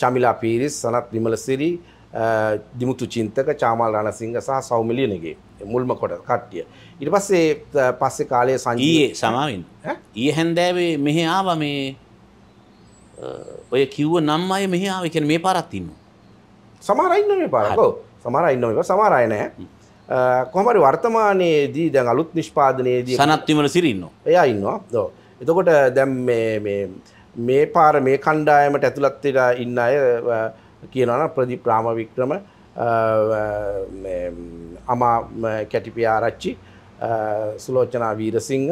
චමිලා පීරිස් සනත් විමලසිරි දිමුතු චින්තක චාමල් රණසිංහ සහ සෞමිලියනගේ මුල්ම කොට කට්ටිය. ඉට පස්සේ පස්සෙ කාලය සංජීයේ සමාවෙන් ඒ හැන්දෑවේ මෙහෙ ආව මේ ඔය කිව්ව නම් අය මෙහ ආව කෙන මේ පරත්තින්න. සමාරයින්න මේ පාරකෝ සමාරයින්නම සමාරයනෑ කොමට වර්තමානයේදී දැන් අලුත් නිෂ්පාදනයේදී සනත්තිමල සිරන්න එයා ඉන්නවා දෝ. එතකොට දැම් මේ පාර මේ කණ්ඩායමට ඇතුළත්තිට ඉන්න අය කියනන ප්‍රදි ප්‍රාමවික්‍රම අමා කැටිපියාරච්චි සුලෝචනා වීරසිංහ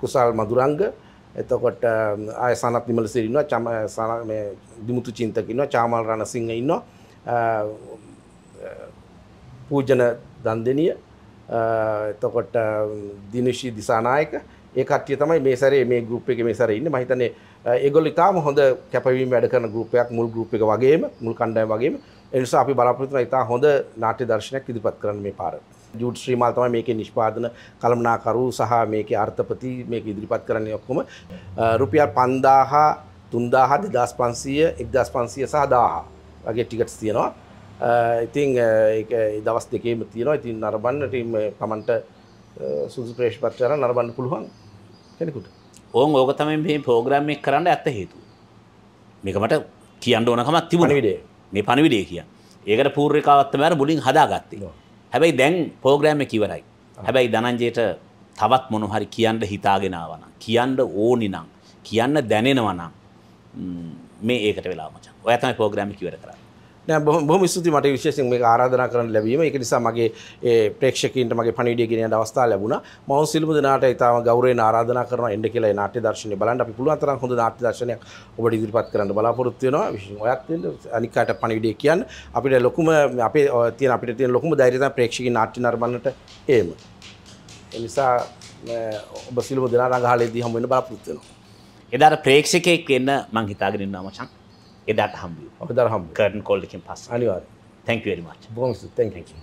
කුසල් මදුරංග එතකොට ආය සනත් නිමල සිරින්නවා චම දිමුතු චින්තකින්නවා චාමල් රණසිංහ ඉන්නවා පූජන දන්දනිය එතකොට දිනශී දිසානායක ඒ කට්ටිය තමයි මේ සැරේ මේ ගෲප් එකේ මේ සැරේ ඉන්නේ මම හිතන්නේ ඒගොල්ලෝ ඉතාම හොඳ කැපවීම වැඩ කරන ගෲප් එකක් මුල් ගෲප් එක වගේම මුල් කණ්ඩායම වගේම ඒ නිසා අපි බලාපොරොත්තු වෙන ඉතාම හොඳ නාට්‍ය දර්ශනයක් ඉදිරිපත් කරන්න මේ පාර. ජුඩ් ශ්‍රීමල් තමයි මේකේ නිෂ්පාදන කළමනාකරු සහ මේකේ අර්ථපති මේක ඉදිරිපත් කරන්නේ ඔක්කොම රුපියල් 5000 3000 2500 1500 සහ 1000 වගේ ටිකට්ස් තියෙනවා. ඉතිං දවස් දෙකේම තියෙනවා ඉතින් නරබන්නට පමන්ට සුදු ප්‍රේශ්පච්චාර නරබන්න පුළුවන් කෙනෙකුට ඕන් ඕක තමයි මේ පෝග්‍රම්මය කරන්න ඇත්ත හේතු මේකමට කියන්න ඕනකමත් තිබුණ විඩේ මේ පණවිඩේ කිය ඒකට පූර්රිකාවත්තමර මුලින් හදාගත්තේ හැබැයි දැන් පෝග්‍රෑම්ම කිවරයි හැබැයි දනන්ජයට තවත් මොනහරි කියන්න හිතාගෙනවන කියන්න ඕනි නම් කියන්න දැනෙනවනම් මේ ඒකට වෙලා මචන් ඔයතම පෝග්‍රෑමි කිවර කරන්න බොහම ස්තුති මට විශේෂෙන් මේ ආරාධනා කරන ලැබීම එක නිසා මගේ ඒ ප්‍රේක්ෂකීන්ට මගේ පණිවිඩය ගෙනියන්න අවස්ථාව ලැබුණා. මම සිළුමු දෙනාට ඊටාම ගෞරවයෙන් ආරාධනා කරනවා එන්න කියලා ඒ නාට්‍ය දර්ශනය බලන්න අපි පුළුවන් තරම් හොඳ නාට්‍ය දර්ශනයක් ඔබට ඉදිරිපත් කරන්න බලාපොරොත්තු වෙනවා. විශේෂයෙන් ඔයත් වෙන්න අනික් අයට පණිවිඩය කියන්න අපිට ලොකුම අපේ තියෙන අපිට තියෙන ලොකුම ධෛර්යය තමයි ප්‍රේක්ෂකී නාට්‍ය නර්මන්නට ඒම. ඒ නිසා ඔබ සිළුමු දෙනා රඟහලේදී හමු වෙන්න බලාපොරොත්තු වෙනවා. එදාට ප්‍රේක්ෂකයෙක් වෙන්න මං හිතාගෙන ඉන්නවා මචං. එදාට හම්බ අවදාර හම් කරන් කොල්ලකින් පස් අනිවාර තැන්කවරිමච් බොන්ස් තැන්කකි